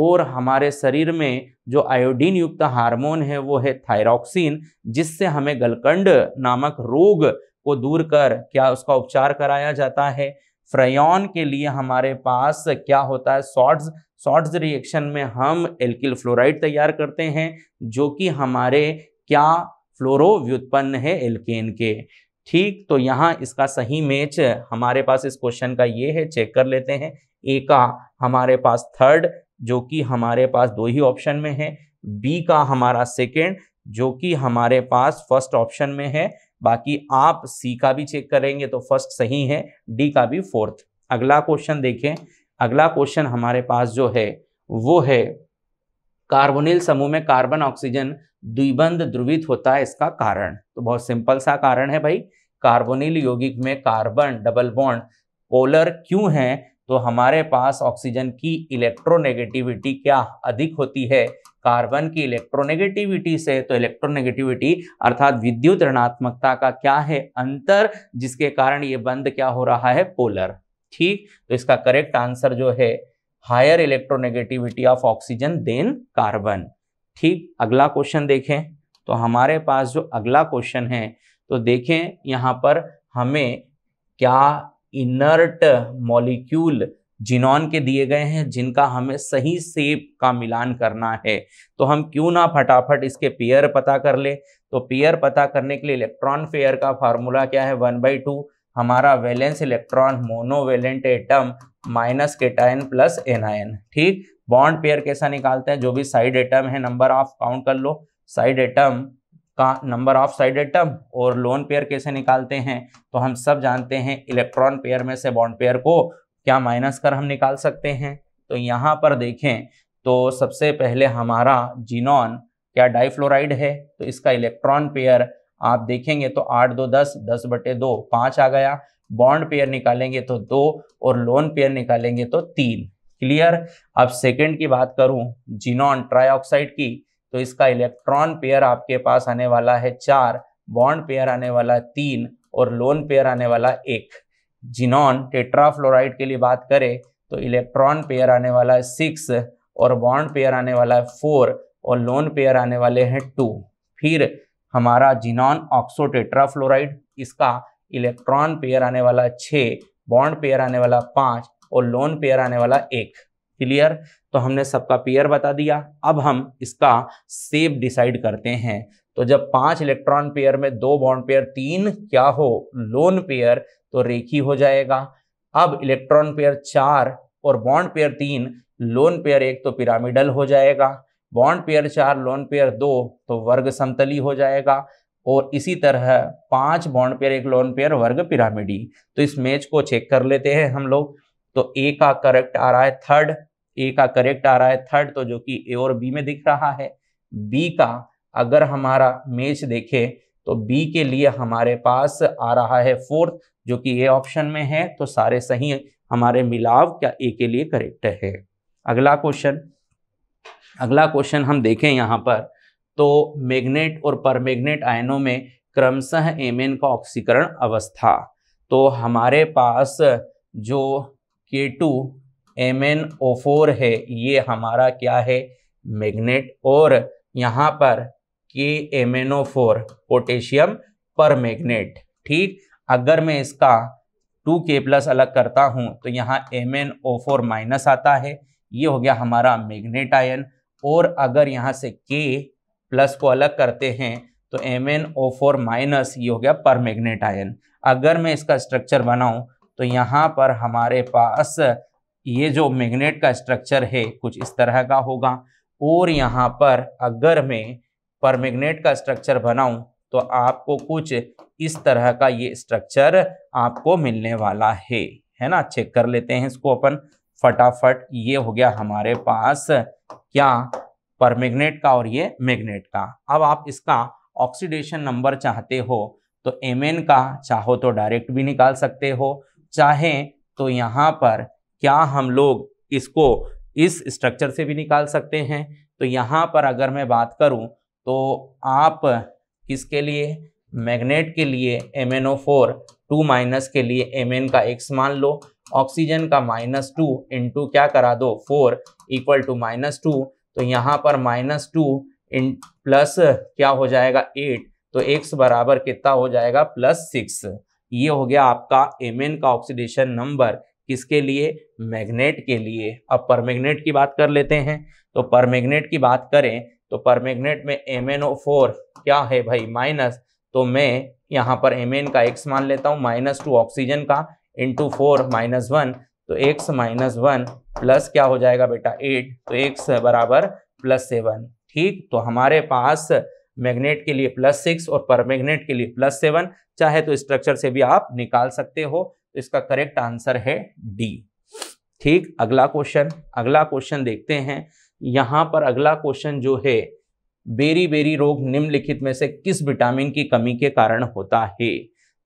और हमारे शरीर में जो आयोडीन युक्त हार्मोन है वो है थायरॉक्सिन जिससे हमें गलकंड नामक रोग को दूर कर क्या उसका उपचार कराया जाता है फ्रयॉन के लिए हमारे पास क्या होता है सॉट्स सॉट्स रिएक्शन में हम एल्किल फ्लोराइड तैयार करते हैं जो कि हमारे क्या फ्लोरो व्युत्पन्न है एल्केन के ठीक तो यहाँ इसका सही मैच हमारे पास इस क्वेश्चन का ये है चेक कर लेते हैं ए का हमारे पास थर्ड जो कि हमारे पास दो ही ऑप्शन में है बी का हमारा सेकेंड जो कि हमारे पास फर्स्ट ऑप्शन में है बाकी आप सी का भी चेक करेंगे तो फर्स्ट सही है डी का भी फोर्थ अगला क्वेश्चन देखें अगला क्वेश्चन हमारे पास जो है वो है कार्बोनिल समूह में कार्बन ऑक्सीजन द्विबंध ध्रुवित होता है इसका कारण तो बहुत सिंपल सा कारण है भाई कार्बोनिल यौगिक में कार्बन डबल बॉन्ड पोलर क्यों है तो हमारे पास ऑक्सीजन की इलेक्ट्रोनेगेटिविटी क्या अधिक होती है कार्बन की इलेक्ट्रोनेगेटिविटी से तो इलेक्ट्रोनेगेटिविटी अर्थात विद्युत ऋणात्मकता का क्या है अंतर जिसके कारण ये बंद क्या हो रहा है पोलर ठीक तो इसका करेक्ट आंसर जो है higher electronegativity of oxygen than carbon ठीक अगला क्वेश्चन देखें तो हमारे पास जो अगला क्वेश्चन है तो देखें यहाँ पर हमें क्या इनर्ट मॉलिक्यूल जिनॉन के दिए गए हैं जिनका हमें सही सेप का मिलान करना है तो हम क्यों ना फटाफट इसके पेयर पता कर ले तो पेयर पता करने के लिए इलेक्ट्रॉन पेयर का फार्मूला क्या है वन बाई टू हमारा valence electron monovalent atom minus cation plus anion ठीक बॉन्ड पेयर कैसा निकालते हैं जो भी साइड एटम है नंबर ऑफ काउंट कर लो साइड एटम का नंबर ऑफ साइड एटम और लोन पेयर कैसे निकालते हैं तो हम सब जानते हैं इलेक्ट्रॉन पेयर में से बॉन्ड पेयर को क्या माइनस कर हम निकाल सकते हैं तो यहाँ पर देखें तो सबसे पहले हमारा जीनॉन क्या डाइफ्लोराइड है तो इसका इलेक्ट्रॉन पेयर आप देखेंगे तो आठ दो दस दस बटे दो पाँच आ गया बॉन्ड पेयर निकालेंगे तो दो और लोन पेयर निकालेंगे तो तीन क्लियर अब सेकंड की बात करूं जीनॉन ट्राई की तो इसका इलेक्ट्रॉन पेयर आपके पास आने वाला है चार बॉन्ड पेयर आने वाला है तीन और लोन पेयर आने वाला एक जिनॉन टेट्राफ्लोराइड के लिए बात करें तो इलेक्ट्रॉन पेयर आने वाला है सिक्स और बॉन्ड पेयर आने वाला है फोर और लोन पेयर आने वाले हैं टू फिर हमारा जिनॉन ऑक्सो टेट्राफ्लोराइड इसका इलेक्ट्रॉन पेयर आने वाला छः बॉन्ड पेयर आने वाला पाँच और लोन पेयर आने वाला एक क्लियर तो हमने सबका पेयर बता दिया अब हम इसका सेप डिसाइड करते हैं तो जब पांच इलेक्ट्रॉन पेयर में दो बॉन्ड पेयर तीन क्या हो लोन पेयर तो रेखी हो जाएगा अब इलेक्ट्रॉन पेयर चार और बॉन्ड पेयर तीन लोन पेयर एक तो पिरामिडल हो जाएगा बॉन्ड पेयर चार लोन पेयर दो तो वर्ग समतली हो जाएगा और इसी तरह पांच बॉन्ड पेयर एक लोन पेयर वर्ग पिरामिडी तो इस मैच को चेक कर लेते हैं हम लोग तो ए का करेक्ट आ रहा है थर्ड ए का करेक्ट आ रहा है थर्ड तो जो कि ए और बी में दिख रहा है बी का अगर हमारा मैच देखे तो बी के लिए हमारे पास आ रहा है फोर्थ जो कि ए ऑप्शन में है तो सारे सही हमारे मिलाव क्या ए के लिए करेक्ट है अगला क्वेश्चन अगला क्वेश्चन हम देखें यहाँ पर तो मैग्नेट और परमैग्नेट आयनों में क्रमशः एन का ऑक्सीकरण अवस्था तो हमारे पास जो K two M N O four है ये हमारा क्या है मैग्नेट और यहाँ पर K M N O four potassium permanganate ठीक अगर मैं इसका टू के प्लस अलग करता हूँ तो यहाँ M N O four minus आता है ये हो गया हमारा मैग्नेट आयन और अगर यहाँ से के प्लस को अलग करते हैं तो M N O four minus ये हो गया पर मैग्नेट आयन अगर मैं इसका स्ट्रक्चर बनाऊँ तो यहाँ पर हमारे पास ये जो मैग्नेट का स्ट्रक्चर है कुछ इस तरह का होगा और यहाँ पर अगर मैं पर मैग्नेट का स्ट्रक्चर बनाऊँ तो आपको कुछ इस तरह का ये स्ट्रक्चर आपको मिलने वाला है है ना चेक कर लेते हैं इसको अपन फटाफट ये हो गया हमारे पास क्या पर मैग्नेट का और ये मैग्नेट का अब आप इसका ऑक्सीडेशन नंबर चाहते हो तो एम का चाहो तो डायरेक्ट भी निकाल सकते हो चाहे तो यहाँ पर क्या हम लोग इसको इस स्ट्रक्चर से भी निकाल सकते हैं तो यहाँ पर अगर मैं बात करूँ तो आप किसके लिए मैग्नेट के लिए M N O four two minus के लिए एम एन का एक्स मान लो ऑक्सीजन का माइनस टू इंटू क्या करा दो four equal to minus two तो यहाँ पर माइनस टू इन प्लस क्या हो जाएगा एट तो एक्स बराबर कितना हो जाएगा प्लस सिक्स ये हो गया आपका एम एन का ऑक्सीडेशन नंबर किसके लिए मैग्नेट के लिए अब परमैग्नेट की बात कर लेते हैं तो परमैग्नेट की बात करें तो परमैग्नेट में एम क्या है भाई माइनस तो मैं यहाँ पर एम का एक्स मान लेता हूँ माइनस टू ऑक्सीजन का इंटू फोर माइनस वन तो एक्स माइनस वन प्लस क्या हो जाएगा बेटा एट तो एक्स बराबर प्लस सेवन ठीक तो हमारे पास मैग्नेट के लिए प्लस सिक्स और पर मैग्नेट के लिए प्लस सेवन चाहे तो स्ट्रक्चर से भी आप निकाल सकते हो तो इसका करेक्ट आंसर है डी ठीक अगला क्वेश्चन अगला क्वेश्चन देखते हैं यहाँ पर अगला क्वेश्चन जो है बेरी बेरी रोग निम्नलिखित में से किस विटामिन की कमी के कारण होता है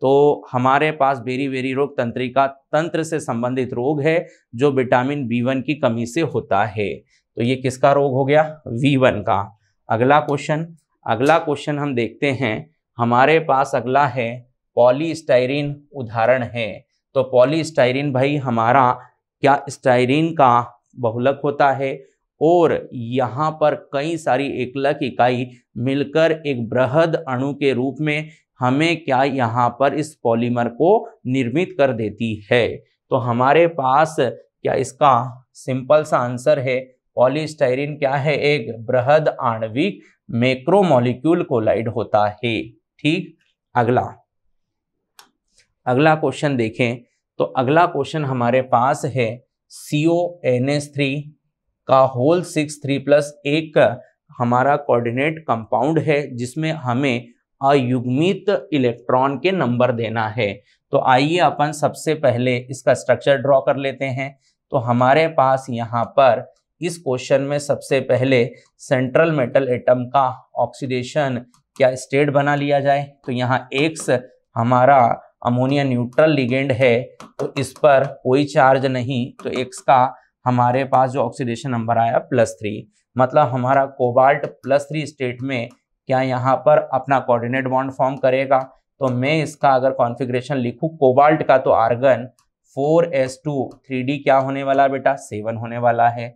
तो हमारे पास बेरी बेरी रोग तंत्रिका तंत्र से संबंधित रोग है जो विटामिन बी वन की कमी से होता है तो ये किसका रोग हो गया वी वन का अगला क्वेश्चन अगला क्वेश्चन हम देखते हैं हमारे पास अगला है पॉलीस्टाइरिन उदाहरण है तो पॉलीस्टाइरिन भाई हमारा क्या स्टाइरिन का बहुलक होता है और यहाँ पर कई सारी एकलक इकाई मिलकर एक बृहद अणु के रूप में हमें क्या यहाँ पर इस पॉलीमर को निर्मित कर देती है तो हमारे पास क्या इसका सिंपल सा आंसर है पॉलीस्टाइरिन क्या है एक बृहद आणविक मैक्रोमोलिक्यूल कोलाइड होता है ठीक अगला अगला क्वेश्चन देखें तो अगला क्वेश्चन हमारे पास है C O N S three का होल सिक्स थ्री प्लस एक हमारा कोऑर्डिनेट कंपाउंड है जिसमें हमें अयुग्मित इलेक्ट्रॉन के नंबर देना है तो आइए अपन सबसे पहले इसका स्ट्रक्चर ड्रॉ कर लेते हैं तो हमारे पास यहाँ पर इस क्वेश्चन में सबसे पहले सेंट्रल मेटल एटम का ऑक्सीडेशन क्या स्टेट बना लिया जाए तो यहाँ एक्स हमारा अमोनिया न्यूट्रल लिगेंड है तो इस पर कोई चार्ज नहीं तो एक्स का हमारे पास जो ऑक्सीडेशन नंबर आया प्लस थ्री मतलब हमारा कोबाल्ट प्लस थ्री स्टेट में क्या यहाँ पर अपना कोऑर्डिनेट बॉन्ड फॉर्म करेगा तो मैं इसका अगर कॉन्फ़िगरेशन लिखूँ कोबाल्ट का तो आर्गन 4s2 3d क्या होने वाला बेटा सेवन होने वाला है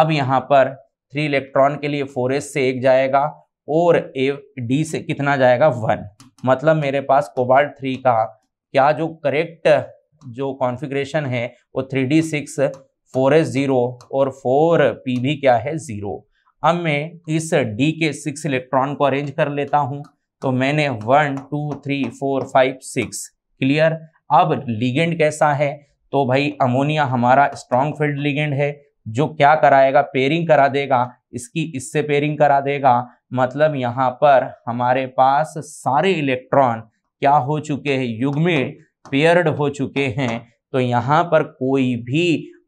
अब यहाँ पर थ्री इलेक्ट्रॉन के लिए 4s से एक जाएगा और ए डी से कितना जाएगा वन मतलब मेरे पास कोबाल्ट थ्री का क्या जो करेक्ट जो कॉन्फ़िगरेशन है वो three D six four S zero और फोर पी भी क्या है ज़ीरो अब मैं इस डी के सिक्स इलेक्ट्रॉन को अरेंज कर लेता हूँ तो मैंने one two three four five six clear अब लीगेंड कैसा है तो भाई अमोनिया हमारा स्ट्रॉन्ग फील्ड लिगेंड है जो क्या कराएगा पेयरिंग करा देगा इसकी इससे पेयरिंग करा देगा मतलब यहाँ पर हमारे पास सारे इलेक्ट्रॉन क्या हो चुके हैं में पेयर्ड हो चुके हैं तो यहाँ पर कोई भी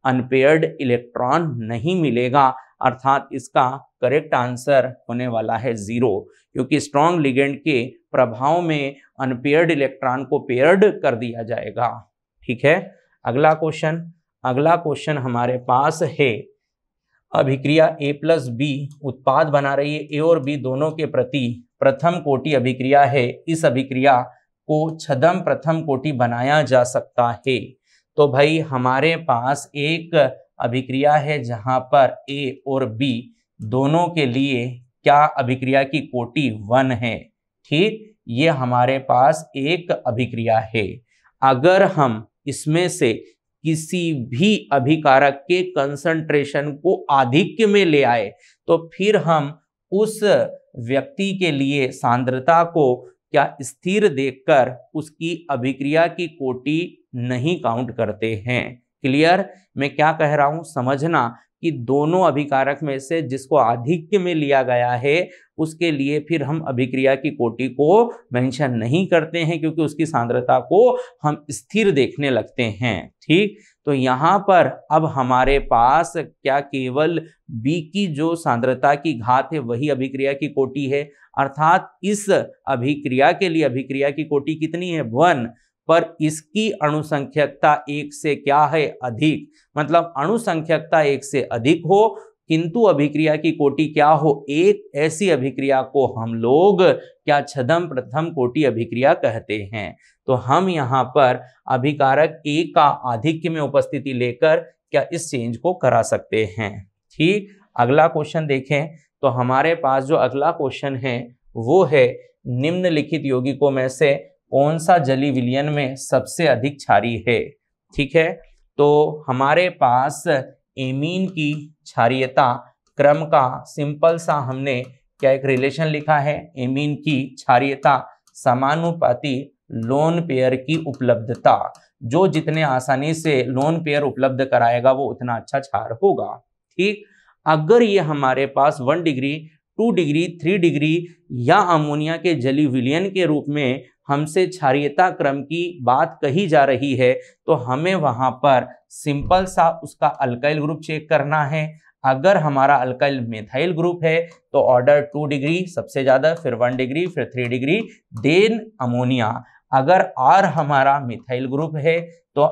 अनपेयर्ड इलेक्ट्रॉन नहीं मिलेगा अर्थात इसका करेक्ट आंसर होने वाला है ज़ीरो क्योंकि स्ट्रॉन्ग लिगेंड के प्रभाव में अनपेयर्ड इलेक्ट्रॉन को पेयर्ड कर दिया जाएगा ठीक है अगला क्वेश्चन अगला क्वेश्चन हमारे पास है अभिक्रिया ए प्लस बी उत्पाद बना रही है ए और बी दोनों के प्रति प्रथम कोटि अभिक्रिया है इस अभिक्रिया को छदम प्रथम कोटि बनाया जा सकता है तो भाई हमारे पास एक अभिक्रिया है जहाँ पर ए और बी दोनों के लिए क्या अभिक्रिया की कोटि वन है ठीक ये हमारे पास एक अभिक्रिया है अगर हम इसमें से किसी भी अभिकारक के कंसंट्रेशन को आधिक्य में ले आए तो फिर हम उस व्यक्ति के लिए सांद्रता को क्या स्थिर देखकर उसकी अभिक्रिया की कोटि नहीं काउंट करते हैं क्लियर मैं क्या कह रहा हूं समझना कि दोनों अभिकारक में से जिसको आधिक्य में लिया गया है उसके लिए फिर हम अभिक्रिया की कोटि को मेंशन नहीं करते हैं क्योंकि उसकी सांद्रता को हम स्थिर देखने लगते हैं ठीक तो यहाँ पर अब हमारे पास क्या केवल बी की जो सांद्रता की घात है वही अभिक्रिया की कोटि है अर्थात इस अभिक्रिया के लिए अभिक्रिया की कोटि कितनी है वन पर इसकी अणुसंख्यकता एक से क्या है अधिक मतलब अणुसंख्यकता एक से अधिक हो किंतु अभिक्रिया की कोटि क्या हो एक ऐसी अभिक्रिया को हम लोग क्या छदम प्रथम कोटि अभिक्रिया कहते हैं तो हम यहाँ पर अभिकारक ए का आधिक्य में उपस्थिति लेकर क्या इस चेंज को करा सकते हैं ठीक अगला क्वेश्चन देखें तो हमारे पास जो अगला क्वेश्चन है वो है निम्नलिखित यौगिकों में से कौन सा जली विलियन में सबसे अधिक क्षारी है ठीक है तो हमारे पास एमीन की क्षारियता क्रम का सिंपल सा हमने क्या एक रिलेशन लिखा है एमीन की क्षारियता समानुपाती लोन पेयर की उपलब्धता जो जितने आसानी से लोन पेयर उपलब्ध कराएगा वो उतना अच्छा छार होगा ठीक अगर ये हमारे पास one degree two degree three degree या अमोनिया के जली विलियन के रूप में हमसे क्षारियता क्रम की बात कही जा रही है तो हमें वहाँ पर सिंपल सा उसका अल्काइल ग्रुप चेक करना है अगर हमारा अल्काइल मेथाइल ग्रुप है तो ऑर्डर टू डिग्री सबसे ज़्यादा फिर वन डिग्री फिर थ्री डिग्री देन अमोनिया अगर आर हमारा मिथाइल ग्रुप है तो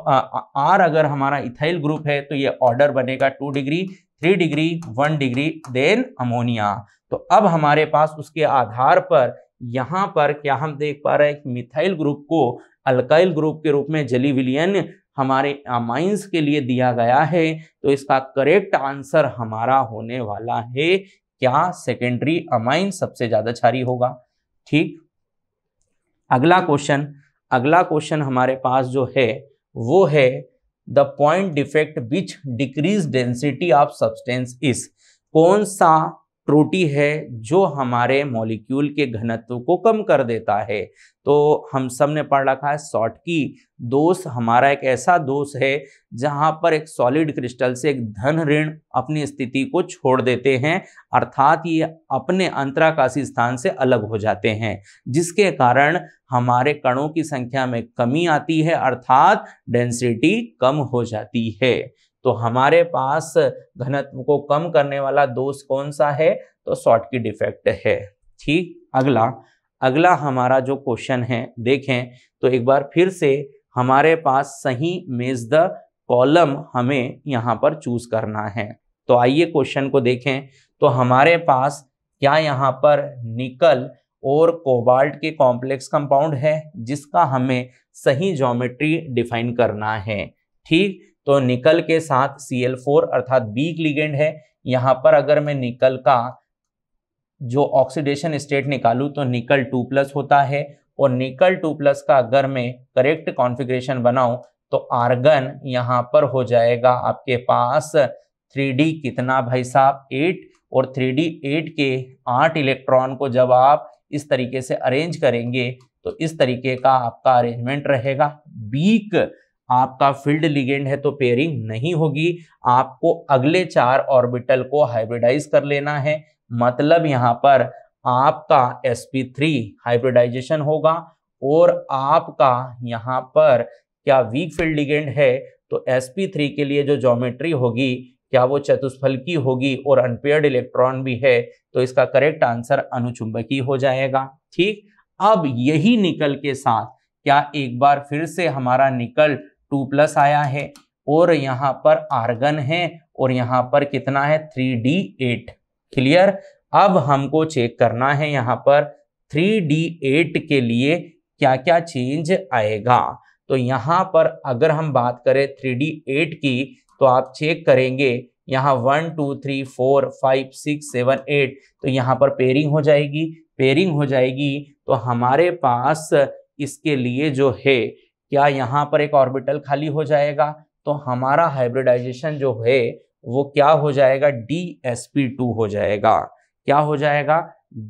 आर अगर हमारा इथाइल ग्रुप है तो ये ऑर्डर बनेगा two degree three degree one degree than ammonia तो अब हमारे पास उसके आधार पर यहाँ पर क्या हम देख पा रहे हैं मिथाइल ग्रुप को अल्काइल ग्रुप के रूप में जली विलियन हमारे अमाइंस के लिए दिया गया है तो इसका करेक्ट आंसर हमारा होने वाला है क्या सेकेंडरी अमाइन सबसे ज्यादा छारी होगा ठीक अगला क्वेश्चन अगला क्वेश्चन हमारे पास जो है वो है the point defect which decrease density of substance is कौन सा त्रुटि है जो हमारे मॉलिक्यूल के घनत्व को कम कर देता है तो हम सब ने पढ़ रखा है सॉटकी दोष हमारा एक ऐसा दोष है जहां पर एक सॉलिड क्रिस्टल से एक धन ऋण अपनी स्थिति को छोड़ देते हैं अर्थात ये अपने अंतराकाशी स्थान से अलग हो जाते हैं जिसके कारण हमारे कणों की संख्या में कमी आती है अर्थात डेंसिटी कम हो जाती है तो हमारे पास घनत्व को कम करने वाला दोष कौन सा है तो की डिफेक्ट है ठीक अगला अगला हमारा जो क्वेश्चन है देखें तो एक बार फिर से हमारे पास सही मेज द कॉलम हमें यहाँ पर चूज करना है तो आइए क्वेश्चन को देखें तो हमारे पास क्या यहाँ पर निकल और कोबाल्ट के कॉम्प्लेक्स कंपाउंड है जिसका हमें सही ज्योमेट्री डिफाइन करना है ठीक तो निकल के साथ सी एल फोर अर्थात बीक लिगेंड है यहाँ पर अगर मैं निकल का जो ऑक्सीडेशन स्टेट निकालू तो निकल टू प्लस होता है और निकल टू प्लस का अगर मैं करेक्ट कॉन्फ़िगरेशन बनाऊं तो आर्गन यहाँ पर हो जाएगा आपके पास थ्री डी कितना भाई साहब एट और थ्री डी एट के आठ इलेक्ट्रॉन को जब आप इस तरीके से अरेंज करेंगे तो इस तरीके का आपका अरेंजमेंट रहेगा बीक आपका फील्ड लिगेंड है तो पेयरिंग नहीं होगी आपको अगले चार ऑर्बिटल को हाइब्रिडाइज कर लेना है मतलब यहाँ पर आपका sp3 हाइब्रिडाइजेशन होगा और आपका यहाँ पर क्या वीक फील्ड लिगेंड है तो sp3 के लिए जो ज्योमेट्री होगी क्या वो चतुष्फल होगी और अनपेयर्ड इलेक्ट्रॉन भी है तो इसका करेक्ट आंसर अनुचुंबकीय हो जाएगा ठीक अब यही निकल के साथ क्या एक बार फिर से हमारा निकल टू प्लस आया है और यहाँ पर आर्गन है और यहाँ पर कितना है थ्री डी एट क्लियर अब हमको चेक करना है यहाँ पर थ्री डी एट के लिए क्या क्या चेंज आएगा तो यहाँ पर अगर हम बात करें थ्री डी एट की तो आप चेक करेंगे यहाँ one two three four five six seven eight तो यहाँ पर पेयरिंग हो जाएगी पेयरिंग हो जाएगी तो हमारे पास इसके लिए जो है क्या यहाँ पर एक ऑर्बिटल खाली हो जाएगा तो हमारा हाइब्रिडाइजेशन जो है वो क्या हो जाएगा डी एस पी टू हो जाएगा क्या हो जाएगा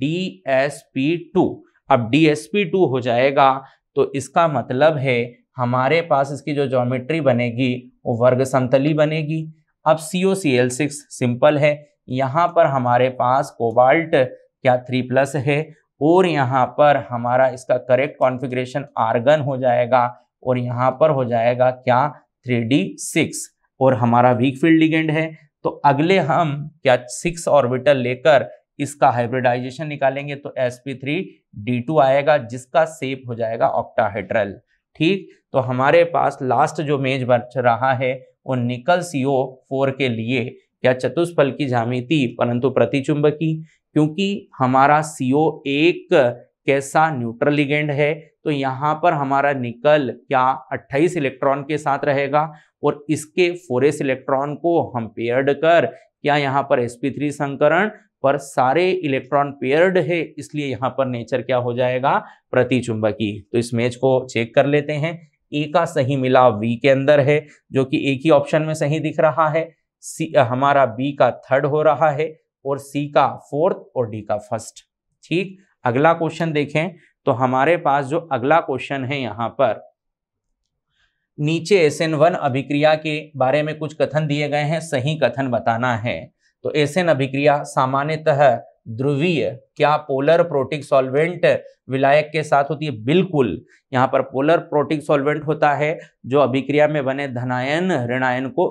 डी एस पी टू अब डी एस पी टू हो जाएगा तो इसका मतलब है हमारे पास इसकी जो ज्योमेट्री बनेगी वो वर्ग समतली बनेगी अब C O C L six simple है यहाँ पर हमारे पास कोबाल्ट क्या थ्री प्लस है और यहाँ पर हमारा इसका करेक्ट कॉन्फ़िगरेशन आर्गन हो जाएगा और यहाँ पर हो जाएगा क्या थ्री डी सिक्स और हमारा वीक फील्ड लिगेंड है तो अगले हम क्या सिक्स ऑर्बिटल लेकर इसका हाइब्रिडाइजेशन निकालेंगे तो S P three D two आएगा जिसका सेप हो जाएगा ऑक्टाहेड्रल ठीक तो हमारे पास लास्ट जो मेज बच रहा है वो निकल सीओ फोर के लिए क्या चतुष्फल की जामिति परंतु की क्योंकि हमारा सीओ एक कैसा न्यूट्रल लिगेंड है तो यहाँ पर हमारा निकल क्या 28 इलेक्ट्रॉन के साथ रहेगा और इसके फोरेस इलेक्ट्रॉन को हम पेयर्ड कर क्या यहाँ पर sp3 संकरण पर सारे इलेक्ट्रॉन पेयर्ड है इसलिए यहाँ पर नेचर क्या हो जाएगा प्रति तो इस मैच को चेक कर लेते हैं ए का सही मिला वी के अंदर है जो कि एक ही ऑप्शन में सही दिख रहा है सी हमारा बी का थर्ड हो रहा है और सी का फोर्थ और डी का फर्स्ट ठीक अगला क्वेश्चन देखें तो हमारे पास जो अगला क्वेश्चन है यहाँ पर नीचे एस एन वन अभिक्रिया के बारे में कुछ कथन दिए गए हैं सही कथन बताना है तो एस एन अभिक्रिया सामान्यतः ध्रुवीय क्या पोलर प्रोटिक सॉल्वेंट विलायक के साथ होती है बिल्कुल यहाँ पर पोलर प्रोटिक सॉल्वेंट होता है जो अभिक्रिया में बने धनायन ऋणायन को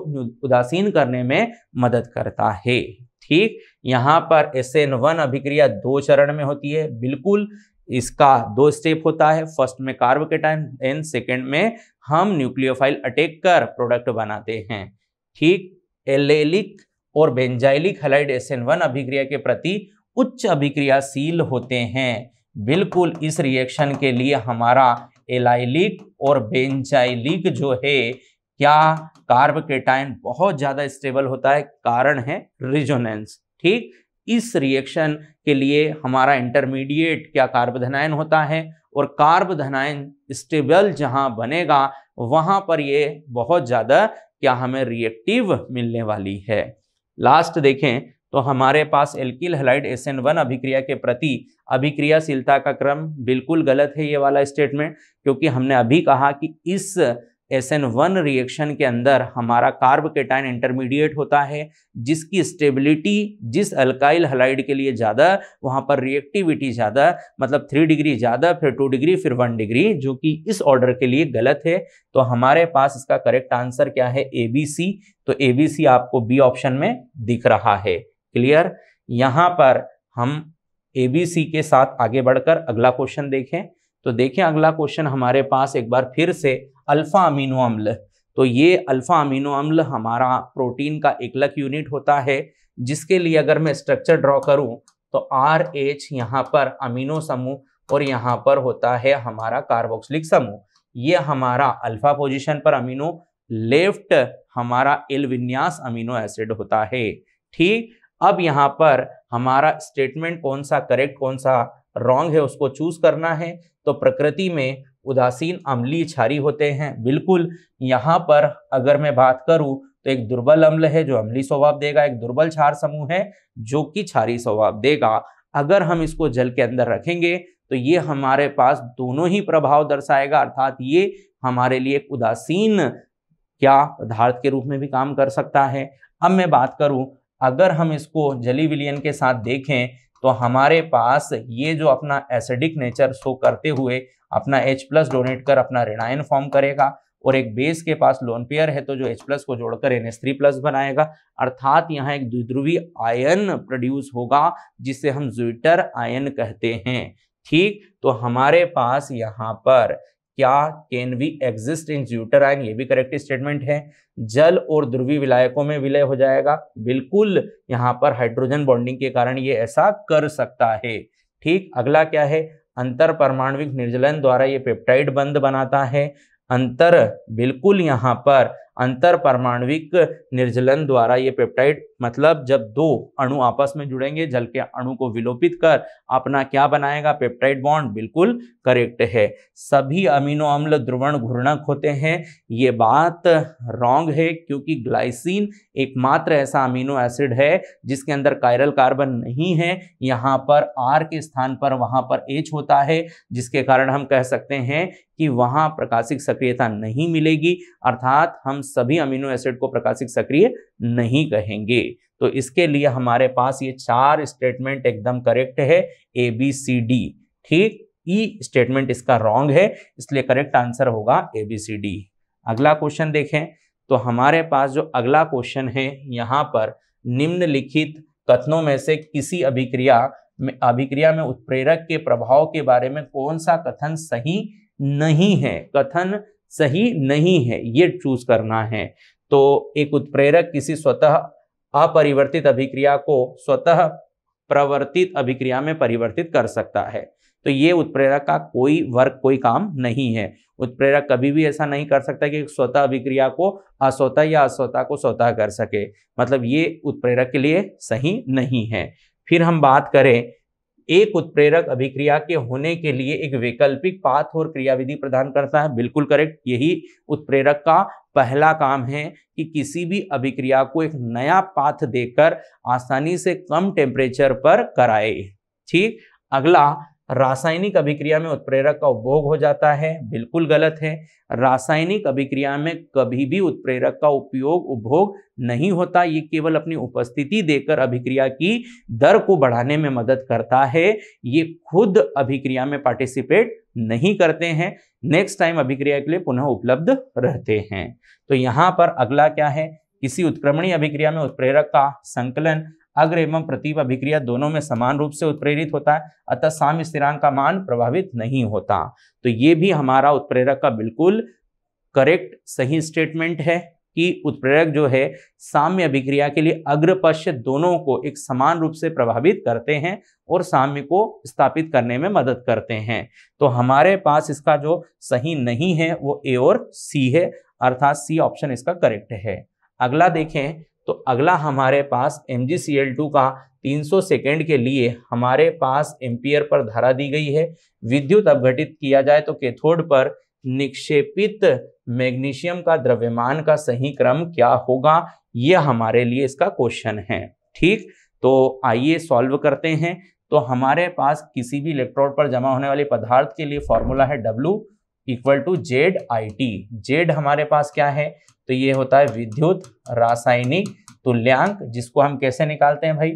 उदासीन करने में मदद करता है ठीक यहाँ पर एस एन वन अभिक्रिया दो चरण में होती है बिल्कुल इसका दो स्टेप होता है फर्स्ट में कार्बोकेटाइन एन सेकेंड में हम न्यूक्लियोफाइल अटैक कर प्रोडक्ट बनाते हैं ठीक एलेलिक और बेंजाइलिक हलाइड एसएन वन अभिक्रिया के प्रति उच्च अभिक्रियाशील होते हैं बिल्कुल इस रिएक्शन के लिए हमारा एलाइलिक और बेंजाइलिक जो है क्या कार्बकेटाइन बहुत ज़्यादा स्टेबल होता है कारण है रिजोनेंस ठीक इस रिएक्शन के लिए हमारा इंटरमीडिएट क्या कार्बधनायन होता है और कार्बधनायन स्टेबल जहां बनेगा वहां पर ये बहुत ज़्यादा क्या हमें रिएक्टिव मिलने वाली है लास्ट देखें तो हमारे पास एल्किल हलाइड एस वन अभिक्रिया के प्रति अभिक्रियाशीलता का क्रम बिल्कुल गलत है ये वाला स्टेटमेंट क्योंकि हमने अभी कहा कि इस एस एन वन रिएक्शन के अंदर हमारा कार्बकेटाइन इंटरमीडिएट होता है जिसकी स्टेबिलिटी जिस अल्काइल हलाइड के लिए ज़्यादा वहाँ पर रिएक्टिविटी ज़्यादा मतलब थ्री डिग्री ज़्यादा फिर टू डिग्री फिर वन डिग्री जो कि इस ऑर्डर के लिए गलत है तो हमारे पास इसका करेक्ट आंसर क्या है ए बी सी तो ए बी सी आपको बी ऑप्शन में दिख रहा है क्लियर यहाँ पर हम ए बी सी के साथ आगे बढ़कर अगला क्वेश्चन देखें तो देखें अगला क्वेश्चन हमारे पास एक बार फिर से अल्फ़ा अमीनो अम्ल तो ये अल्फ़ा अमीनो अम्ल हमारा प्रोटीन का एकलक यूनिट होता है जिसके लिए अगर मैं स्ट्रक्चर ड्रॉ करूं तो आर एच यहाँ पर अमीनो समूह और यहाँ पर होता है हमारा कार्बोक्सिलिक समूह ये हमारा अल्फा पोजिशन पर अमीनो लेफ्ट हमारा एल विन्यास अमीनो एसिड होता है ठीक अब यहाँ पर हमारा स्टेटमेंट कौन सा करेक्ट कौन सा रॉन्ग है उसको चूज करना है तो प्रकृति में उदासीन अम्ली छारी होते हैं बिल्कुल यहाँ पर अगर मैं बात करूँ तो एक दुर्बल अम्ल है जो अम्ली स्वभाव देगा एक दुर्बल छार समूह है जो कि छारी स्वभाव देगा अगर हम इसको जल के अंदर रखेंगे तो ये हमारे पास दोनों ही प्रभाव दर्शाएगा अर्थात ये हमारे लिए एक उदासीन क्या पदार्थ के रूप में भी काम कर सकता है अब मैं बात करूं अगर हम इसको जली विलियन के साथ देखें तो हमारे पास ये जो अपना एसिडिक नेचर शो करते हुए अपना एच प्लस डोनेट कर अपना ऋणायन फॉर्म करेगा और एक बेस के पास लोन पेयर है तो जो एच प्लस को जोड़कर एन एस थ्री प्लस बनाएगा अर्थात यहाँ एक द्विध्रुवी आयन प्रोड्यूस होगा जिसे हम ज्विटर आयन कहते हैं ठीक तो हमारे पास यहाँ पर क्या can we exist in zwitterion ये भी करेक्ट स्टेटमेंट है जल और ध्रुवी विलायकों में विलय हो जाएगा बिल्कुल यहाँ पर हाइड्रोजन बॉन्डिंग के कारण ये ऐसा कर सकता है ठीक अगला क्या है अंतर परमाणविक निर्जलन द्वारा ये पेप्टाइड बंद बनाता है अंतर बिल्कुल यहाँ पर अंतर परमाणविक निर्जलन द्वारा ये पेप्टाइड मतलब जब दो अणु आपस में जुड़ेंगे जल के अणु को विलोपित कर अपना क्या बनाएगा पेप्टाइड बॉन्ड बिल्कुल करेक्ट है सभी अमीनो अम्ल ध्रुवण घूर्णक होते हैं ये बात रॉन्ग है क्योंकि ग्लाइसिन एकमात्र ऐसा अमीनो एसिड है जिसके अंदर कायरल कार्बन नहीं है यहाँ पर आर के स्थान पर वहाँ पर एच होता है जिसके कारण हम कह सकते हैं कि वहाँ प्रकाशिक सक्रियता नहीं मिलेगी अर्थात हम सभी अमीनो एसिड को प्रकाशिक सक्रिय नहीं कहेंगे तो इसके लिए हमारे पास ये चार स्टेटमेंट एकदम करेक्ट है ए बी सी डी ठीक ई e स्टेटमेंट इसका रॉन्ग है इसलिए करेक्ट आंसर होगा ए बी सी डी अगला क्वेश्चन देखें तो हमारे पास जो अगला क्वेश्चन है यहाँ पर निम्नलिखित कथनों में से किसी अभिक्रिया में अभिक्रिया में उत्प्रेरक के प्रभाव के बारे में कौन सा कथन सही नहीं है कथन सही नहीं है ये चूज करना है तो एक उत्प्रेरक किसी स्वतः अपरिवर्तित अभिक्रिया को स्वतः प्रवर्तित अभिक्रिया में परिवर्तित कर सकता है तो ये उत्प्रेरक का कोई वर्क कोई काम नहीं है उत्प्रेरक कभी भी ऐसा नहीं कर सकता कि स्वतः अभिक्रिया को अस्वतः या अस्वतः को स्वतः कर सके मतलब ये उत्प्रेरक के लिए सही नहीं है फिर हम बात करें एक उत्प्रेरक अभिक्रिया के होने के लिए एक वैकल्पिक पाथ और क्रियाविधि प्रदान करता है बिल्कुल करेक्ट यही उत्प्रेरक का पहला काम है कि किसी भी अभिक्रिया को एक नया पाथ देकर आसानी से कम टेम्परेचर पर कराए ठीक अगला रासायनिक अभिक्रिया में उत्प्रेरक का उपभोग हो जाता है बिल्कुल गलत है रासायनिक अभिक्रिया में कभी भी उत्प्रेरक का उपयोग उपभोग नहीं होता ये केवल अपनी उपस्थिति देकर अभिक्रिया की दर को बढ़ाने में मदद करता है ये खुद अभिक्रिया में पार्टिसिपेट नहीं करते हैं नेक्स्ट टाइम अभिक्रिया के लिए पुनः उपलब्ध रहते हैं तो यहाँ पर अगला क्या है किसी उत्क्रमणीय अभिक्रिया में उत्प्रेरक का संकलन अग्र एवं प्रतीप अभिक्रिया दोनों में समान रूप से उत्प्रेरित होता है अतः साम्य स्थिरांक का मान प्रभावित नहीं होता तो ये भी हमारा उत्प्रेरक का बिल्कुल करेक्ट सही स्टेटमेंट है कि उत्प्रेरक जो है साम्य अभिक्रिया के लिए अग्रपश्य दोनों को एक समान रूप से प्रभावित करते हैं और साम्य को स्थापित करने में मदद करते हैं तो हमारे पास इसका जो सही नहीं है वो ए और सी है अर्थात सी ऑप्शन इसका करेक्ट है अगला देखें तो अगला हमारे पास एम का 300 सेकेंड के लिए हमारे पास एम्पियर पर धारा दी गई है विद्युत अवघटित किया जाए तो कैथोड पर निक्षेपित मैग्नीशियम का द्रव्यमान का सही क्रम क्या होगा यह हमारे लिए इसका क्वेश्चन है ठीक तो आइए सॉल्व करते हैं तो हमारे पास किसी भी इलेक्ट्रोड पर जमा होने वाले पदार्थ के लिए फॉर्मूला है W equal to Z I T Z हमारे पास क्या है तो ये होता है विद्युत रासायनिक तुल्यांक जिसको हम कैसे निकालते हैं भाई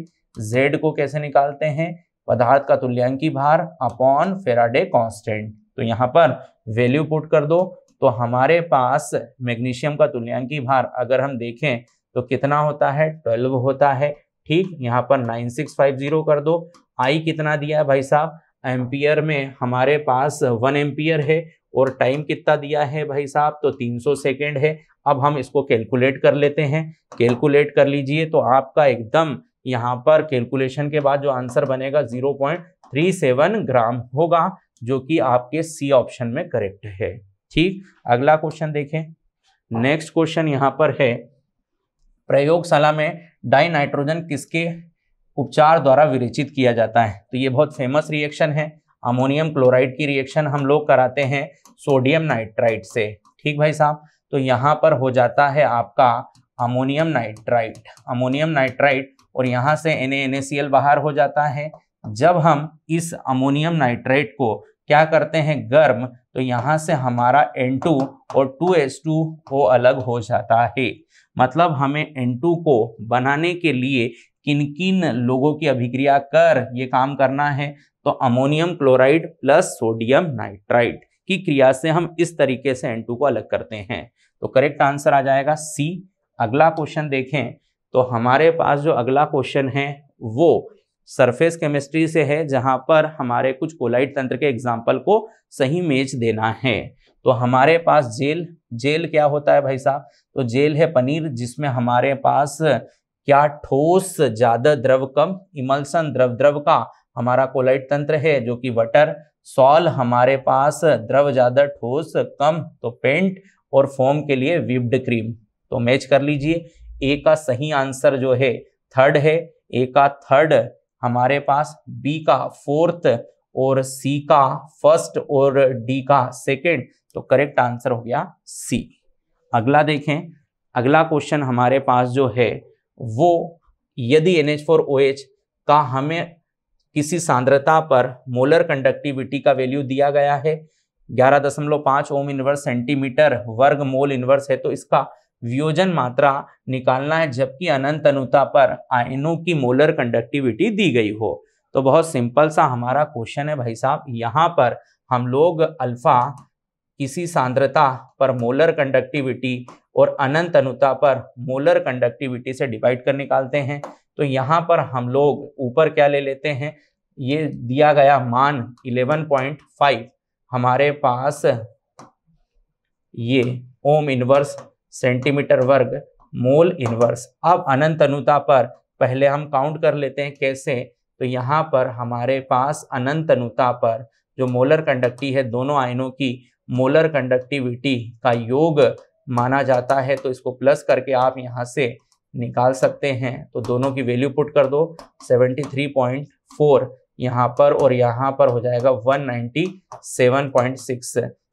जेड को कैसे निकालते हैं पदार्थ का तुल्यांकी भार अपॉन फेराडे कांस्टेंट तो यहाँ पर वैल्यू पुट कर दो तो हमारे पास मैग्नीशियम का तुल्यांकी भार अगर हम देखें तो कितना होता है ट्वेल्व होता है ठीक यहाँ पर नाइन सिक्स फाइव जीरो कर दो आई कितना दिया है भाई साहब एम्पियर में हमारे पास वन एम्पियर है और टाइम कितना दिया है भाई साहब तो 300 सेकेंड है अब हम इसको कैलकुलेट कर लेते हैं कैलकुलेट कर लीजिए तो आपका एकदम यहाँ पर कैलकुलेशन के बाद जो आंसर बनेगा 0.37 ग्राम होगा जो कि आपके सी ऑप्शन में करेक्ट है ठीक अगला क्वेश्चन देखें नेक्स्ट क्वेश्चन यहां पर है प्रयोगशाला में डाई नाइट्रोजन किसके उपचार द्वारा विरेचित किया जाता है तो ये बहुत फेमस रिएक्शन है अमोनियम क्लोराइड की रिएक्शन हम लोग कराते हैं सोडियम नाइट्राइट से ठीक भाई साहब तो यहाँ पर हो जाता है आपका अमोनियम नाइट्राइट अमोनियम नाइट्राइड और यहाँ से एन बाहर हो जाता है जब हम इस अमोनियम नाइट्राइट को क्या करते हैं गर्म तो यहाँ से हमारा N2 और 2S2 वो अलग हो जाता है मतलब हमें N2 को बनाने के लिए किन किन लोगों की अभिक्रिया कर ये काम करना है तो ammonium chloride plus sodium nitride की क्रिया से हम इस तरीके से N2 को अलग करते हैं तो करेक्ट आंसर आ जाएगा सी अगला क्वेश्चन देखें तो हमारे पास जो अगला क्वेश्चन है वो सरफेस केमिस्ट्री से है जहां पर हमारे कुछ कोलाइट तंत्र के एग्जाम्पल को सही मेज देना है तो हमारे पास जेल जेल क्या होता है भाई साहब तो जेल है पनीर जिसमें हमारे पास क्या ठोस ज्यादा द्रव कम इमल्सन द्रव द्रव का हमारा कोलाइट तंत्र है जो कि वटर सॉल हमारे पास द्रव ज्यादा ठोस कम तो पेंट और फोम के लिए विप्ड क्रीम तो मैच कर लीजिए ए का सही आंसर जो है थर्ड है ए का थर्ड हमारे पास बी का फोर्थ और सी का फर्स्ट और डी का सेकेंड तो करेक्ट आंसर हो गया सी अगला देखें अगला क्वेश्चन हमारे पास जो है वो यदि N H four O H का हमें किसी सांद्रता पर मोलर कंडक्टिविटी का वैल्यू दिया गया है ग्यारह दशमलव ओम इनवर्स सेंटीमीटर वर्ग मोल इनवर्स है तो इसका वियोजन मात्रा निकालना है जबकि अनंत अनुता पर आयनों की मोलर कंडक्टिविटी दी गई हो तो बहुत सिंपल सा हमारा क्वेश्चन है भाई साहब यहाँ पर हम लोग अल्फा किसी सांद्रता पर मोलर कंडक्टिविटी और अनंत अनुता पर मोलर कंडक्टिविटी से डिवाइड कर निकालते हैं तो यहाँ पर हम लोग ऊपर क्या ले लेते हैं ये दिया गया मान 11.5 हमारे पास ये ओम इनवर्स सेंटीमीटर वर्ग मोल इनवर्स अब अनंत अनुता पर पहले हम काउंट कर लेते हैं कैसे तो यहाँ पर हमारे पास अनंत अनुता पर जो मोलर कंडक्टी है दोनों आयनों की मोलर कंडक्टिविटी का योग माना जाता है तो इसको प्लस करके आप यहाँ से निकाल सकते हैं तो दोनों की वैल्यू पुट कर दो 73.4 यहाँ पर और यहाँ पर हो जाएगा 197.6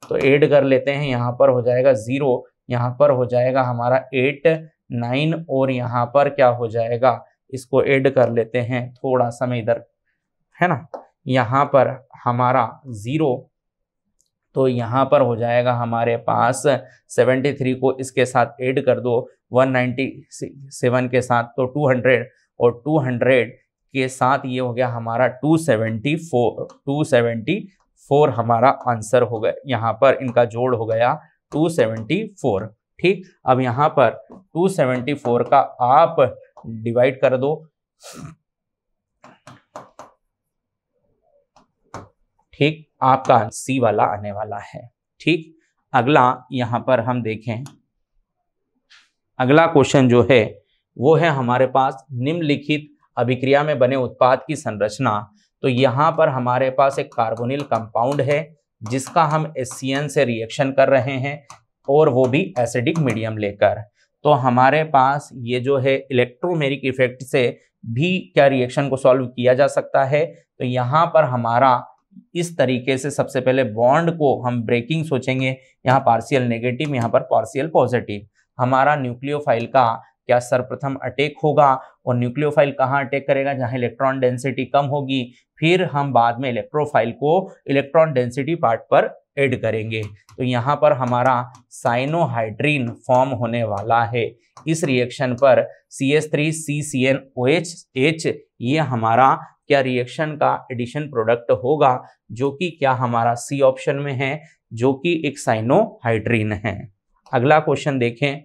तो ऐड कर लेते हैं यहाँ पर हो जाएगा ज़ीरो यहाँ पर हो जाएगा हमारा एट नाइन और यहाँ पर क्या हो जाएगा इसको ऐड कर लेते हैं थोड़ा सा मैं इधर है ना यहाँ पर हमारा ज़ीरो तो यहाँ पर हो जाएगा हमारे पास 73 को इसके साथ ऐड कर दो 197 के साथ तो 200 और 200 के साथ ये हो गया हमारा 274 274 हमारा आंसर हो गया यहाँ पर इनका जोड़ हो गया 274 ठीक अब यहां पर 274 का आप डिवाइड कर दो ठीक आपका सी वाला आने वाला है ठीक अगला यहां पर हम देखें अगला क्वेश्चन जो है वो है हमारे पास निम्नलिखित अभिक्रिया में बने उत्पाद की संरचना तो यहां पर हमारे पास एक कार्बोनिल कंपाउंड है जिसका हम एस से रिएक्शन कर रहे हैं और वो भी एसिडिक मीडियम लेकर तो हमारे पास ये जो है इलेक्ट्रोमेरिक इफेक्ट से भी क्या रिएक्शन को सॉल्व किया जा सकता है तो यहाँ पर हमारा इस तरीके से सबसे पहले बॉन्ड को हम ब्रेकिंग सोचेंगे यहाँ पार्शियल नेगेटिव यहाँ पर पार्शियल पॉजिटिव हमारा न्यूक्लियोफाइल का क्या सर्वप्रथम अटैक होगा और न्यूक्लियोफाइल कहाँ अटैक करेगा जहाँ इलेक्ट्रॉन डेंसिटी कम होगी फिर हम बाद में इलेक्ट्रोफाइल को इलेक्ट्रॉन डेंसिटी पार्ट पर एड करेंगे तो यहाँ पर हमारा साइनोहाइड्रीन फॉर्म होने वाला है इस रिएक्शन पर C S three C C N O H H ये हमारा क्या रिएक्शन का एडिशन प्रोडक्ट होगा जो कि क्या हमारा सी ऑप्शन में है जो कि एक साइनोहाइड्रीन है अगला क्वेश्चन देखें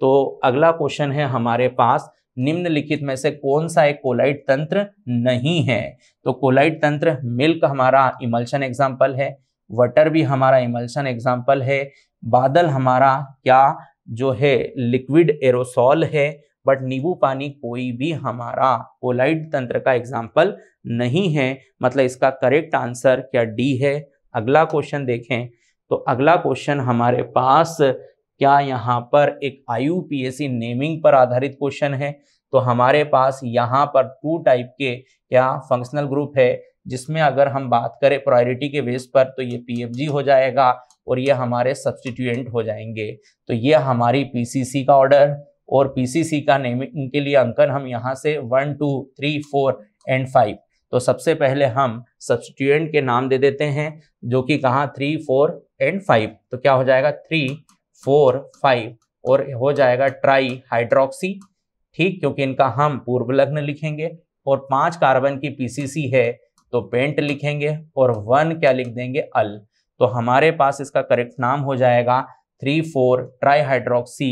तो अगला क्वेश्चन है हमारे पास निम्नलिखित में से कौन सा एक कोलाइट तंत्र नहीं है तो कोलाइट तंत्र मिल्क हमारा इमल्शन एग्जाम्पल है वटर भी हमारा इमल्शन एग्जाम्पल है बादल हमारा क्या जो है लिक्विड एरोसॉल है बट नींबू पानी कोई भी हमारा कोलाइट तंत्र का एग्जाम्पल नहीं है मतलब इसका करेक्ट आंसर क्या डी है अगला क्वेश्चन देखें तो अगला क्वेश्चन हमारे पास क्या यहाँ पर एक आयु नेमिंग पर आधारित क्वेश्चन है तो हमारे पास यहाँ पर टू टाइप के क्या फंक्शनल ग्रुप है जिसमें अगर हम बात करें प्रायोरिटी के बेस पर तो ये पी हो जाएगा और ये हमारे सब्सटीट्यूएंट हो जाएंगे तो ये हमारी पीसीसी का ऑर्डर और पीसीसी का नेमिंग के लिए अंकन हम यहाँ से one two three four and five तो सबसे पहले हम सब्सटीट्यूएंट के नाम दे देते हैं जो कि कहाँ थ्री फोर एंड फाइव तो क्या हो जाएगा थ्री फोर फाइव और हो जाएगा ट्राई हाइड्रोक्सी ठीक क्योंकि इनका हम पूर्व लग्न लिखेंगे और पांच कार्बन की पीसीसी है तो पेंट लिखेंगे और वन क्या लिख देंगे अल तो हमारे पास इसका करेक्ट नाम हो जाएगा three four tri hydroxy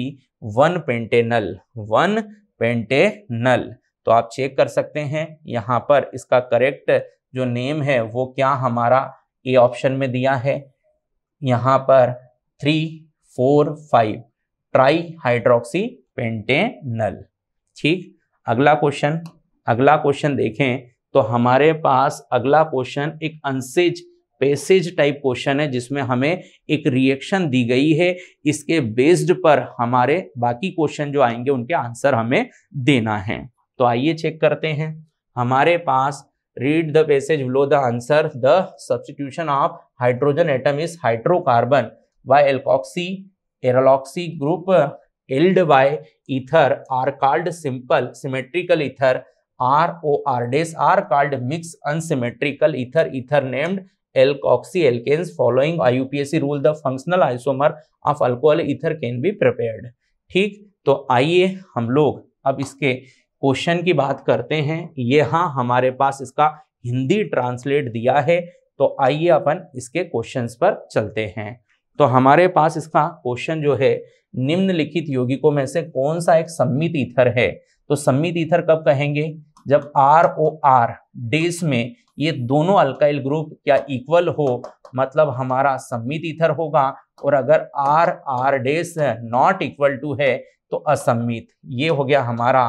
one pentanal one pentanal तो आप चेक कर सकते हैं यहाँ पर इसका करेक्ट जो नेम है वो क्या हमारा ए ऑप्शन में दिया है यहाँ पर three four five tri hydroxy pentanal ठीक अगला क्वेश्चन अगला क्वेश्चन देखें तो हमारे पास अगला क्वेश्चन एक अनसेज पैसेज टाइप क्वेश्चन है जिसमें हमें एक रिएक्शन दी गई है इसके बेस्ड पर हमारे बाकी क्वेश्चन जो आएंगे उनके आंसर हमें देना है तो आइए चेक करते हैं हमारे पास read the passage below the answer the substitution of hydrogen atom is hydrocarbon by alkoxy aryloxy group held by ether are called simple symmetrical ether R O R dash are called mixed unsymmetrical ether ether named alkoxy alkanes following IUPAC rule the functional isomer of alcohol ether can be prepared ठीक तो आइए हम लोग अब इसके question की बात करते हैं ये हाँ हमारे पास इसका हिंदी ट्रांसलेट दिया है तो आइए अपन इसके क्वेश्चंस पर चलते हैं तो हमारे पास इसका क्वेश्चन जो है निम्नलिखित यौगिकों में से कौन सा एक सम्मित ईथर है तो सम्मित ईथर कब कहेंगे जब आर ओ आर डेस में ये दोनों अल्काइल ग्रुप क्या इक्वल हो मतलब हमारा सम्मित ईथर होगा और अगर R R dash not equal to है तो असम्मित ये हो गया हमारा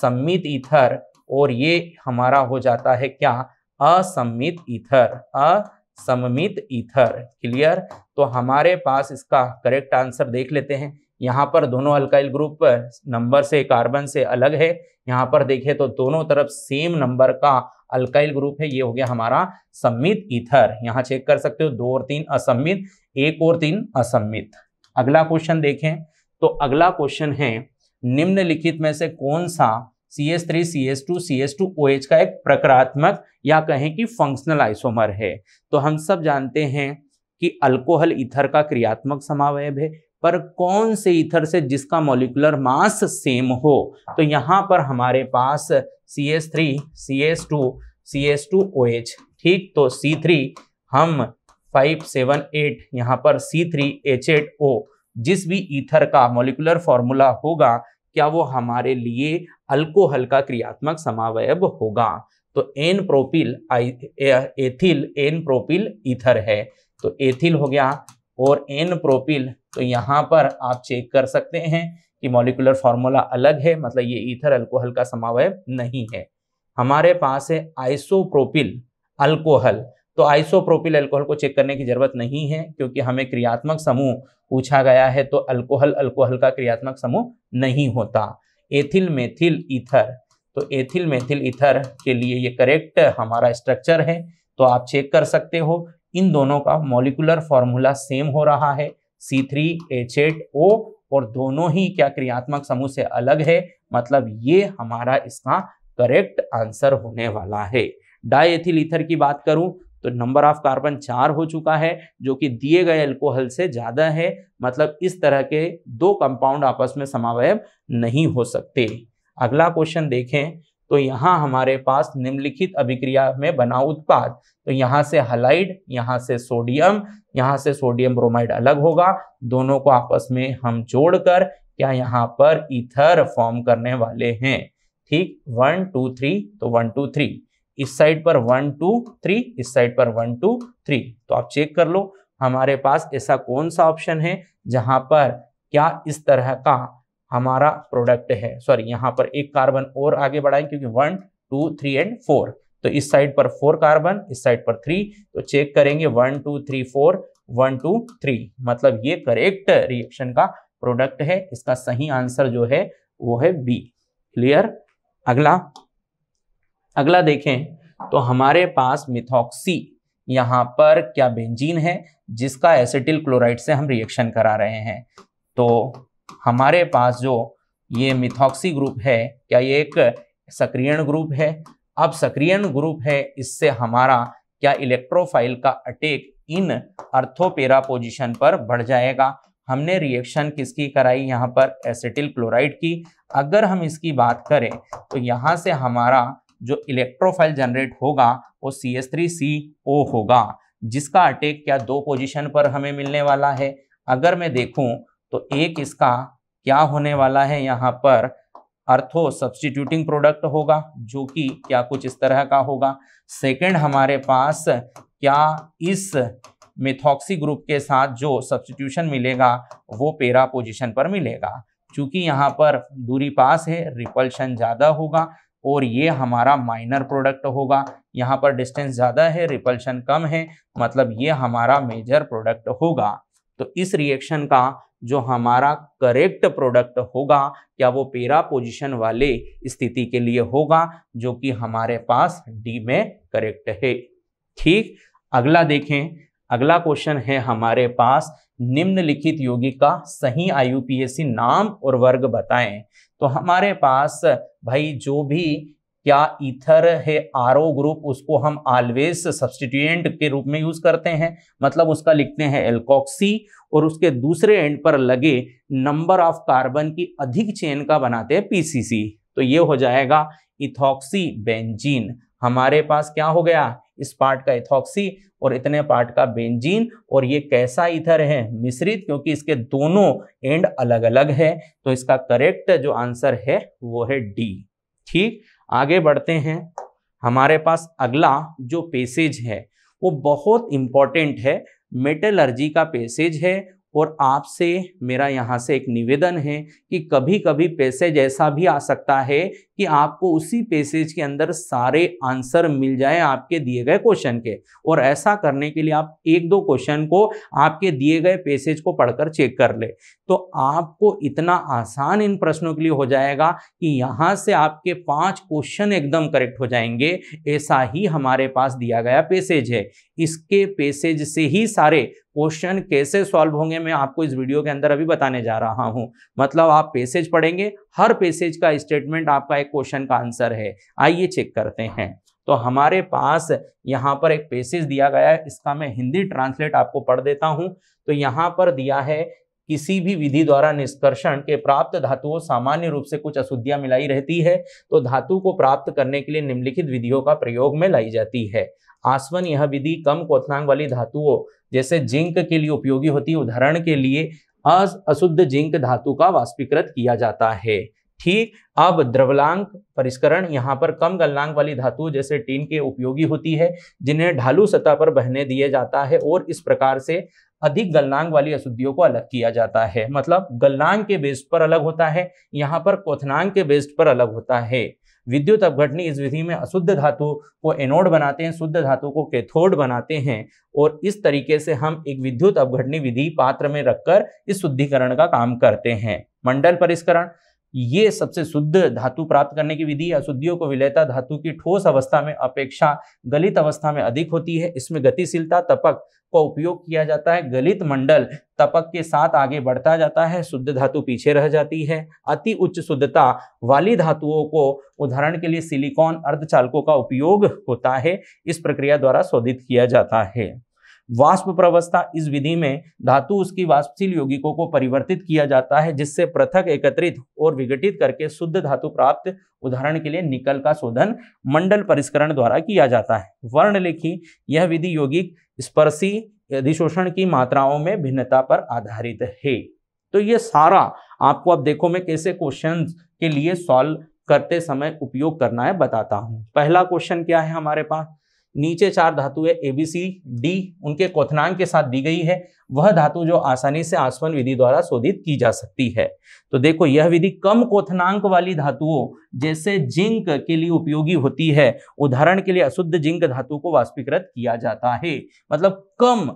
सम्मित ईथर और ये हमारा हो जाता है क्या असम्मित ईथर सममित ईथर क्लियर तो हमारे पास इसका करेक्ट आंसर देख लेते हैं यहाँ पर दोनों अल्काइल ग्रुप नंबर से कार्बन से अलग है यहाँ पर देखें तो दोनों तरफ सेम नंबर का अल्काइल ग्रुप है ये हो गया हमारा सम्मित ईथर यहाँ चेक कर सकते हो दो और तीन असम्मित एक और तीन असम्मित अगला क्वेश्चन देखें तो अगला क्वेश्चन है निम्नलिखित में से कौन सा C S three C S two C S two O H का एक प्रकारात्मक या कहें कि फंक्शनल आइसोमर है तो हम सब जानते हैं कि अल्कोहल इथर का क्रियात्मक समावय है पर कौन से इथर से जिसका मोलिकुलर मास सेम हो तो यहाँ पर हमारे पास C S three C S two C S two O H ठीक तो सी थ्री हम फाइव सेवन एट यहाँ पर C three H eight O जिस भी ईथर का मोलिकुलर फॉर्मूला होगा क्या वो हमारे लिए अल्कोहल का क्रियात्मक समावयव होगा तो N propyl ethyl N propyl ether है तो एथिल हो गया और एन प्रोपिल तो यहाँ पर आप चेक कर सकते हैं कि मॉलिकुलर फॉर्मूला अलग है मतलब ये ईथर अल्कोहल का समावय नहीं है हमारे पास है आइसोप्रोपिल अल्कोहल तो आइसोप्रोपिल अल्कोहल को चेक करने की जरूरत नहीं है क्योंकि हमें क्रियात्मक समूह पूछा गया है तो अल्कोहल अल्कोहल का क्रियात्मक समूह नहीं होता एथिल मेथिल इथर तो एथिल मेथिल इथर के लिए ये करेक्ट हमारा स्ट्रक्चर है तो आप चेक कर सकते हो इन दोनों का मॉलिकुलर फॉर्मूला सेम हो रहा है C three H eight O और दोनों ही क्या क्रियात्मक समूह से अलग है मतलब ये हमारा इसका करेक्ट आंसर होने वाला है एथिल इथर की बात करूं तो नंबर ऑफ कार्बन चार हो चुका है जो कि दिए गए एल्कोहल से ज़्यादा है मतलब इस तरह के दो कंपाउंड आपस में समावय नहीं हो सकते अगला क्वेश्चन देखें तो यहाँ हमारे पास निम्नलिखित अभिक्रिया में बना उत्पाद तो यहाँ से हलाइड यहाँ से सोडियम यहाँ से सोडियम ब्रोमाइड अलग होगा दोनों को आपस में हम जोड़कर क्या यहाँ पर इथर फॉर्म करने वाले हैं ठीक वन टू थ्री तो वन टू थ्री इस साइड पर वन टू थ्री इस साइड पर वन टू थ्री तो आप चेक कर लो हमारे पास ऐसा कौन सा ऑप्शन है जहां पर क्या इस तरह का हमारा प्रोडक्ट है सॉरी यहाँ पर एक कार्बन और आगे बढ़ाएं क्योंकि one two three and four तो इस साइड पर फोर कार्बन इस साइड पर थ्री तो चेक करेंगे one two three four one two three मतलब ये करेक्ट रिएक्शन का प्रोडक्ट है इसका सही आंसर जो है वो है बी क्लियर अगला अगला देखें तो हमारे पास मिथॉक्सी यहाँ पर क्या बेंजीन है जिसका एसिटिल क्लोराइड से हम रिएक्शन करा रहे हैं तो हमारे पास जो ये मिथॉक्सी ग्रुप है क्या ये एक सक्रियण ग्रुप है अब सक्रियण ग्रुप है इससे हमारा क्या इलेक्ट्रोफाइल का अटैक इन अर्थोपेरा पोजीशन पर बढ़ जाएगा हमने रिएक्शन किसकी कराई यहाँ पर एसिटिल क्लोराइड की अगर हम इसकी बात करें तो यहाँ से हमारा जो इलेक्ट्रोफाइल जनरेट होगा वो सी एस थ्री सी ओ होगा जिसका अटैक क्या दो पोजीशन पर हमें मिलने वाला है अगर मैं देखूं तो एक इसका क्या होने वाला है यहाँ पर अर्थो सब्सटीट्यूटिंग प्रोडक्ट होगा जो कि क्या कुछ इस तरह का होगा सेकंड हमारे पास क्या इस मिथॉक्सी ग्रुप के साथ जो सब्सटीट्यूशन मिलेगा वो पेरा पोजीशन पर मिलेगा चूंकि यहाँ पर दूरी पास है रिपल्शन ज़्यादा होगा और ये हमारा माइनर प्रोडक्ट होगा यहाँ पर डिस्टेंस ज़्यादा है रिपल्शन कम है मतलब ये हमारा मेजर प्रोडक्ट होगा तो इस रिएक्शन का जो हमारा करेक्ट प्रोडक्ट होगा क्या वो पेरा पोजिशन वाले स्थिति के लिए होगा जो कि हमारे पास डी में करेक्ट है ठीक अगला देखें अगला क्वेश्चन है हमारे पास निम्नलिखित योगी का सही आईयूपीएसी नाम और वर्ग बताएं तो हमारे पास भाई जो भी क्या इथर है आर ग्रुप उसको हम ऑलवेज सब्सटीट्यूएंट के रूप में यूज करते हैं मतलब उसका लिखते हैं एल्कोक्सी और उसके दूसरे एंड पर लगे नंबर ऑफ कार्बन की अधिक चेन का बनाते हैं पीसीसी तो ये हो जाएगा इथॉक्सी बेंजीन हमारे पास क्या हो गया इस पार्ट का इथॉक्सी और इतने पार्ट का बेंजीन और ये कैसा इथर है मिश्रित क्योंकि इसके दोनों एंड अलग अलग है तो इसका करेक्ट जो आंसर है वो है डी ठीक आगे बढ़ते हैं हमारे पास अगला जो पेसेज है वो बहुत इंपॉर्टेंट है मेटलर्जी का पेसेज है और आपसे मेरा यहाँ से एक निवेदन है कि कभी कभी पैसेज ऐसा भी आ सकता है कि आपको उसी पैसेज के अंदर सारे आंसर मिल जाए आपके दिए गए क्वेश्चन के और ऐसा करने के लिए आप एक दो क्वेश्चन को आपके दिए गए पैसेज को पढ़कर चेक कर ले तो आपको इतना आसान इन प्रश्नों के लिए हो जाएगा कि यहाँ से आपके पाँच क्वेश्चन एकदम करेक्ट हो जाएंगे ऐसा ही हमारे पास दिया गया पैसेज है इसके पैसेज से ही सारे क्वेश्चन कैसे सॉल्व होंगे मैं आपको इस वीडियो के अंदर अभी बताने जा रहा हूं मतलब आप पेसेज पढ़ेंगे हर पेसेज का स्टेटमेंट आपका एक क्वेश्चन का आंसर है आइए चेक करते हैं तो हमारे पास यहाँ पर एक पेसेज दिया गया है इसका मैं हिंदी ट्रांसलेट आपको पढ़ देता हूँ तो यहाँ पर दिया है किसी भी विधि द्वारा निष्कर्षण के प्राप्त धातुओं सामान्य रूप से कुछ अशुद्धियां मिलाई रहती है तो धातु को प्राप्त करने के लिए निम्नलिखित विधियों का प्रयोग में लाई जाती है आसवन यह विधि कम कोथनांग वाली धातुओं जैसे जिंक के लिए उपयोगी होती है उदाहरण के लिए अशुद्ध जिंक धातु का वाष्पीकृत किया जाता है ठीक अब द्रवलांक परिष्करण यहाँ पर कम गलनांक वाली धातु जैसे टीन के उपयोगी होती है जिन्हें ढालू सतह पर बहने दिया जाता है और इस प्रकार से अधिक गलनांक वाली अशुद्धियों को अलग किया जाता है मतलब गलनांक के बेस पर अलग होता है यहाँ पर कोथनांग के बेस पर अलग होता है विद्युत अपघटनी इस विधि में अशुद्ध धातु को एनोड बनाते हैं शुद्ध धातु को कैथोड बनाते हैं और इस तरीके से हम एक विद्युत अपघटनी विधि पात्र में रखकर इस शुद्धिकरण का काम करते हैं मंडल परिष्करण ये सबसे शुद्ध धातु प्राप्त करने की विधि अशुद्धियों को विलयता धातु की ठोस अवस्था में अपेक्षा गलित अवस्था में अधिक होती है इसमें गतिशीलता तपक का उपयोग किया जाता है गलित मंडल तपक के साथ आगे बढ़ता जाता है शुद्ध धातु पीछे रह जाती है अति उच्च शुद्धता वाली धातुओं को उदाहरण के लिए सिलिकॉन अर्धचालकों का उपयोग होता है इस प्रक्रिया द्वारा शोधित किया जाता है वाष्प प्रवस्था इस विधि में धातु उसकी वाष्पशील यौगिकों को परिवर्तित किया जाता है जिससे पृथक एकत्रित और विघटित करके शुद्ध धातु प्राप्त उदाहरण के लिए निकल का शोधन मंडल परिष्करण द्वारा किया जाता है वर्ण लिखी यह विधि यौगिक स्पर्शी अधिशोषण की मात्राओं में भिन्नता पर आधारित है तो ये सारा आपको अब देखो मैं कैसे क्वेश्चन के लिए सॉल्व करते समय उपयोग करना है बताता हूँ पहला क्वेश्चन क्या है हमारे पास नीचे चार धातु है ए बी सी डी उनके क्वनांक के साथ दी गई है वह धातु जो आसानी से आसवन विधि द्वारा शोधित की जा सकती है तो देखो यह विधि कम क्वनांक वाली धातुओं जैसे जिंक के लिए उपयोगी होती है उदाहरण के लिए अशुद्ध जिंक धातु को वाष्पीकृत किया जाता है मतलब कम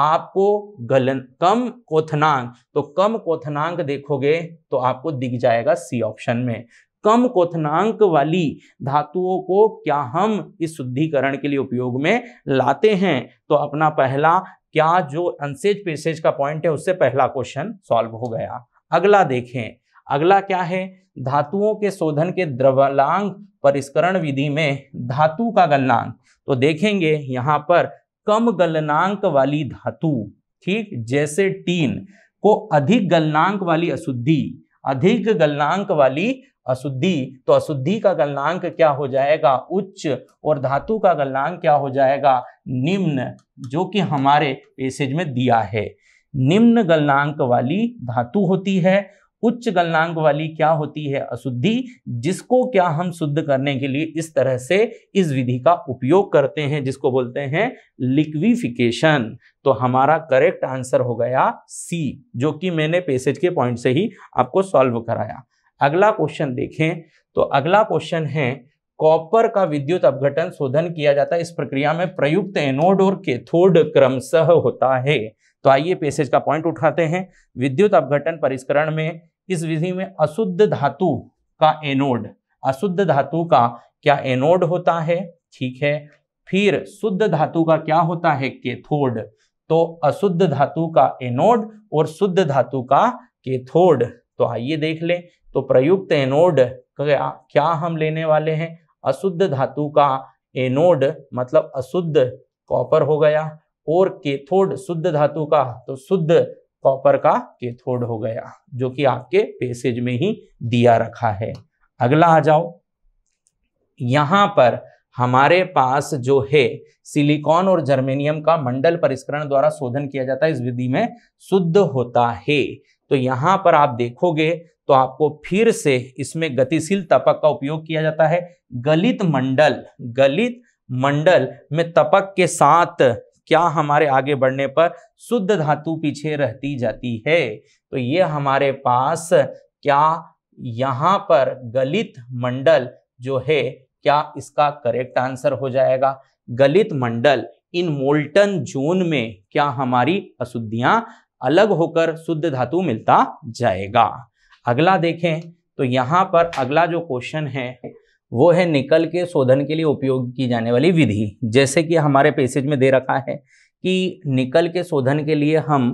आपको गलन कम कोथनांक तो कम कोथनांक देखोगे तो आपको दिख जाएगा सी ऑप्शन में कम कोथनांक वाली धातुओं को क्या हम इस शुद्धिकरण के लिए उपयोग में लाते हैं तो अपना पहला क्या जो अनसेज पेसेज का पॉइंट है उससे पहला क्वेश्चन सॉल्व हो गया अगला देखें अगला क्या है धातुओं के शोधन के द्रवलांग परिष्करण विधि में धातु का गलनांक तो देखेंगे यहाँ पर कम गलनांक वाली धातु ठीक जैसे टीन को अधिक गलनांक वाली अशुद्धि अधिक गलनांक वाली अशुद्धि तो अशुद्धि का गलनांक क्या हो जाएगा उच्च और धातु का गलनांक क्या हो जाएगा निम्न जो कि हमारे पेसेज में दिया है निम्न गलनांक वाली धातु होती है उच्च गलनांक वाली क्या होती है अशुद्धि जिसको क्या हम शुद्ध करने के लिए इस तरह से इस विधि का उपयोग करते हैं जिसको बोलते हैं लिक्विफिकेशन तो हमारा करेक्ट आंसर हो गया सी जो कि मैंने पेसेज के पॉइंट से ही आपको सॉल्व कराया अगला क्वेश्चन देखें तो अगला क्वेश्चन है कॉपर का विद्युत अपघटन शोधन किया जाता है इस प्रक्रिया में प्रयुक्त एनोड और केथोड क्रमशः होता है तो आइए पेसेज का पॉइंट उठाते हैं विद्युत अपघटन परिष्करण में इस विधि में अशुद्ध धातु का एनोड अशुद्ध धातु का क्या एनोड होता है ठीक है फिर शुद्ध धातु का क्या होता है केथोड तो अशुद्ध धातु का एनोड और शुद्ध धातु का केथोड तो आइए देख लें तो प्रयुक्त एनोड क्या हम लेने वाले हैं अशुद्ध धातु का एनोड मतलब अशुद्ध कॉपर हो गया और केथोड शुद्ध धातु का तो शुद्ध कॉपर का केथोड हो गया जो कि आपके पैसेज में ही दिया रखा है अगला आ जाओ यहां पर हमारे पास जो है सिलिकॉन और जर्मेनियम का मंडल परिष्करण द्वारा शोधन किया जाता है इस विधि में शुद्ध होता है तो यहां पर आप देखोगे तो आपको फिर से इसमें गतिशील तपक का उपयोग किया जाता है गलित मंडल गलित मंडल में तपक के साथ क्या हमारे आगे बढ़ने पर शुद्ध धातु पीछे रहती जाती है तो ये हमारे पास क्या यहाँ पर गलित मंडल जो है क्या इसका करेक्ट आंसर हो जाएगा गलित मंडल इन मोल्टन जोन में क्या हमारी अशुद्धियां अलग होकर शुद्ध धातु मिलता जाएगा अगला देखें तो यहाँ पर अगला जो क्वेश्चन है वो है निकल के शोधन के लिए उपयोग की जाने वाली विधि जैसे कि हमारे पैसेज में दे रखा है कि निकल के शोधन के लिए हम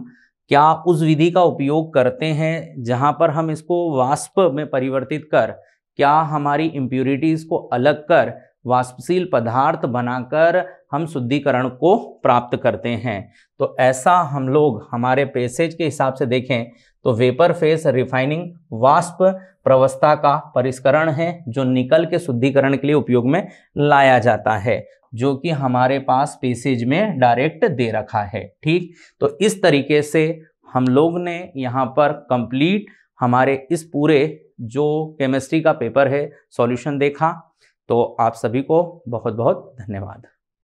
क्या उस विधि का उपयोग करते हैं जहाँ पर हम इसको वाष्प में परिवर्तित कर क्या हमारी इम्प्योरिटीज़ को अलग कर वाष्पशील पदार्थ बनाकर हम शुद्धिकरण को प्राप्त करते हैं तो ऐसा हम लोग हमारे पैसेज के हिसाब से देखें तो वेपर फेस रिफाइनिंग वाष्प प्रवस्था का परिष्करण है जो निकल के शुद्धिकरण के लिए उपयोग में लाया जाता है जो कि हमारे पास पेसेज में डायरेक्ट दे रखा है ठीक तो इस तरीके से हम लोग ने यहाँ पर कंप्लीट हमारे इस पूरे जो केमिस्ट्री का पेपर है सॉल्यूशन देखा तो आप सभी को बहुत बहुत धन्यवाद